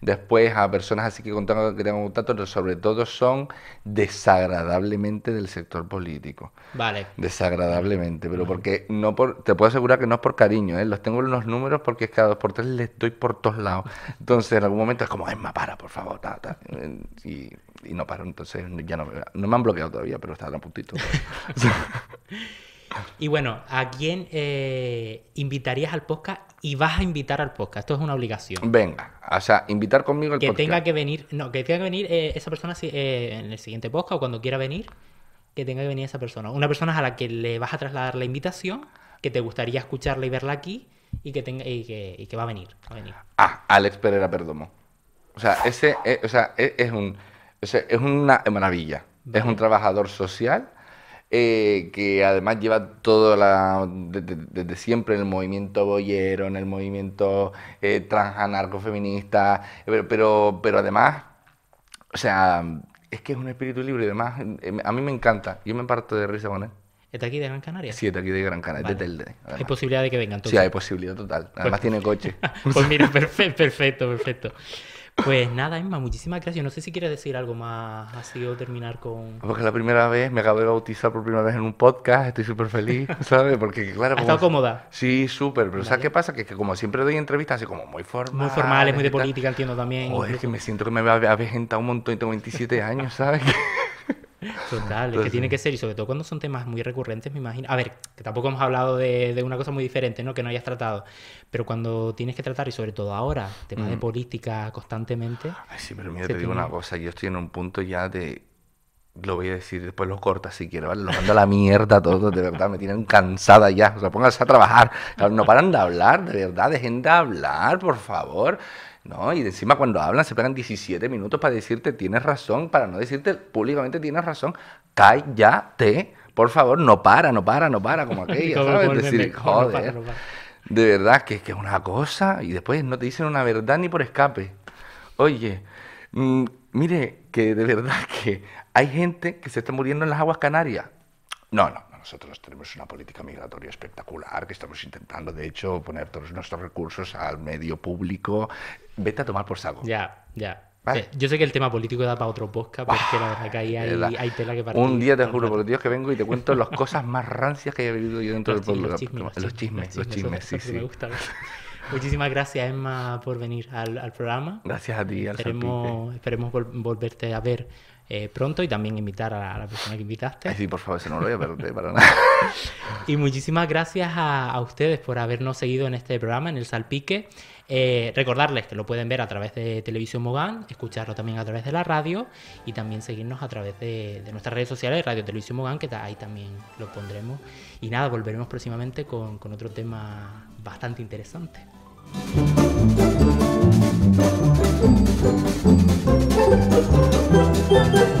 S2: después a personas así que contamos que tengan contacto, pero sobre todo son desagradablemente del sector político. Vale. Desagradablemente, pero porque no por, te puedo asegurar que no es por cariño, ¿eh? los tengo en los números porque es cada dos por tres les doy por todos lados. Entonces en algún momento es como, Emma, para, por favor, ta, ta. Y, no paro, entonces ya no, no me han bloqueado todavía, pero está a puntito.
S1: Y bueno, ¿a quién eh, invitarías al podcast y vas a invitar al podcast? Esto es una obligación.
S2: Venga, o sea, invitar conmigo al que Tenga que
S1: venir, no, que tenga que venir eh, esa persona eh, en el siguiente podcast o cuando quiera venir, que tenga que venir esa persona. Una persona a la que le vas a trasladar la invitación, que te gustaría escucharla y verla aquí y que, tenga, y que, va, a venir, a venir.
S2: Ah, Alex Pereira Perdomo. O sea, ese, e, es, un, es una maravilla. Es un trabajador social eh, que además lleva todo la, desde, siempre en el movimiento boyero, en el movimiento eh, transanarcofeminista, eh, pero, pero, además, o sea, es que es un espíritu libre, y además, eh, a mí me encanta, yo me parto de risa con él.
S1: ¿Está aquí de Gran Canaria? Sí,
S2: está aquí de Gran Canaria, de Hay posibilidad de que vengan. todos Sí, hay posibilidad total. Pues además tiene coche.
S1: pues mira, perfecto, perfecto, perfecto. Pues nada, Emma, muchísimas gracias. No sé si quieres decir algo más así o terminar con. Ah,
S2: porque la primera vez me acabo de bautizar por primera vez en un podcast, estoy súper feliz, ¿sabes? Porque claro. Está estado cómoda? Sí, súper. Pero ¿sabes qué pasa? Que, como siempre doy entrevistas así como muy
S1: formales. Muy formales, muy de política, entiendo también. oye oh, es que me siento que me había avejentado un montón, y tengo 27 años, ¿sabes? Total, es que tiene que ser, y sobre todo cuando son temas muy recurrentes, me imagino. A ver, que tampoco hemos hablado de, una cosa muy diferente, ¿no? Que no hayas tratado. Pero cuando tienes que tratar, y sobre todo ahora, temas de mm. política constantemente. Ay, sí, pero mira, te digo una
S2: cosa, yo estoy en un punto ya de. Lo voy a decir, después lo cortas si quieres, ¿vale? Lo mando a la mierda todo, de verdad, me tienen cansada ya. O sea, pónganse a trabajar. No paran de hablar, de verdad, dejen de hablar, por favor. No, y encima cuando hablan se pegan 17 minutos para decirte tienes razón, para no decirte públicamente tienes razón, cállate, por favor, no para, no para, no para, como aquella, ¿sabes? Decir, joder, de verdad que, es una cosa y después no te dicen una verdad ni por escape. Oye, mm, mire, que de verdad que hay gente que se está muriendo en las aguas canarias. No, no, nosotros tenemos una política migratoria espectacular, que estamos intentando, de hecho, poner todos nuestros recursos al medio público. Vete a tomar por saco.
S1: Ya, ya. Yo sé que el tema político da para otro bosca, porque la verdad que ahí ah, hay, tela que partir. Un día te juro
S2: por Dios que vengo y te cuento las
S1: cosas más rancias que he vivido yo dentro del pueblo. Los chismes, los chismes, sí, sí. Muchísimas gracias, Emma, por venir al, programa. Gracias a ti, al esperemos, esperemos volverte a ver eh, pronto y también invitar a la, persona que invitaste. por favor, se no lo voy a para nada. y muchísimas gracias a, ustedes por habernos seguido en este programa, en el Salpique. Eh, recordarles que lo pueden ver a través de Televisión Mogán, escucharlo también a través de la radio y también seguirnos a través de, nuestras redes sociales, Radio Televisión Mogán, que ahí también lo pondremos. Y nada, volveremos próximamente con, otro tema bastante interesante. Thank you.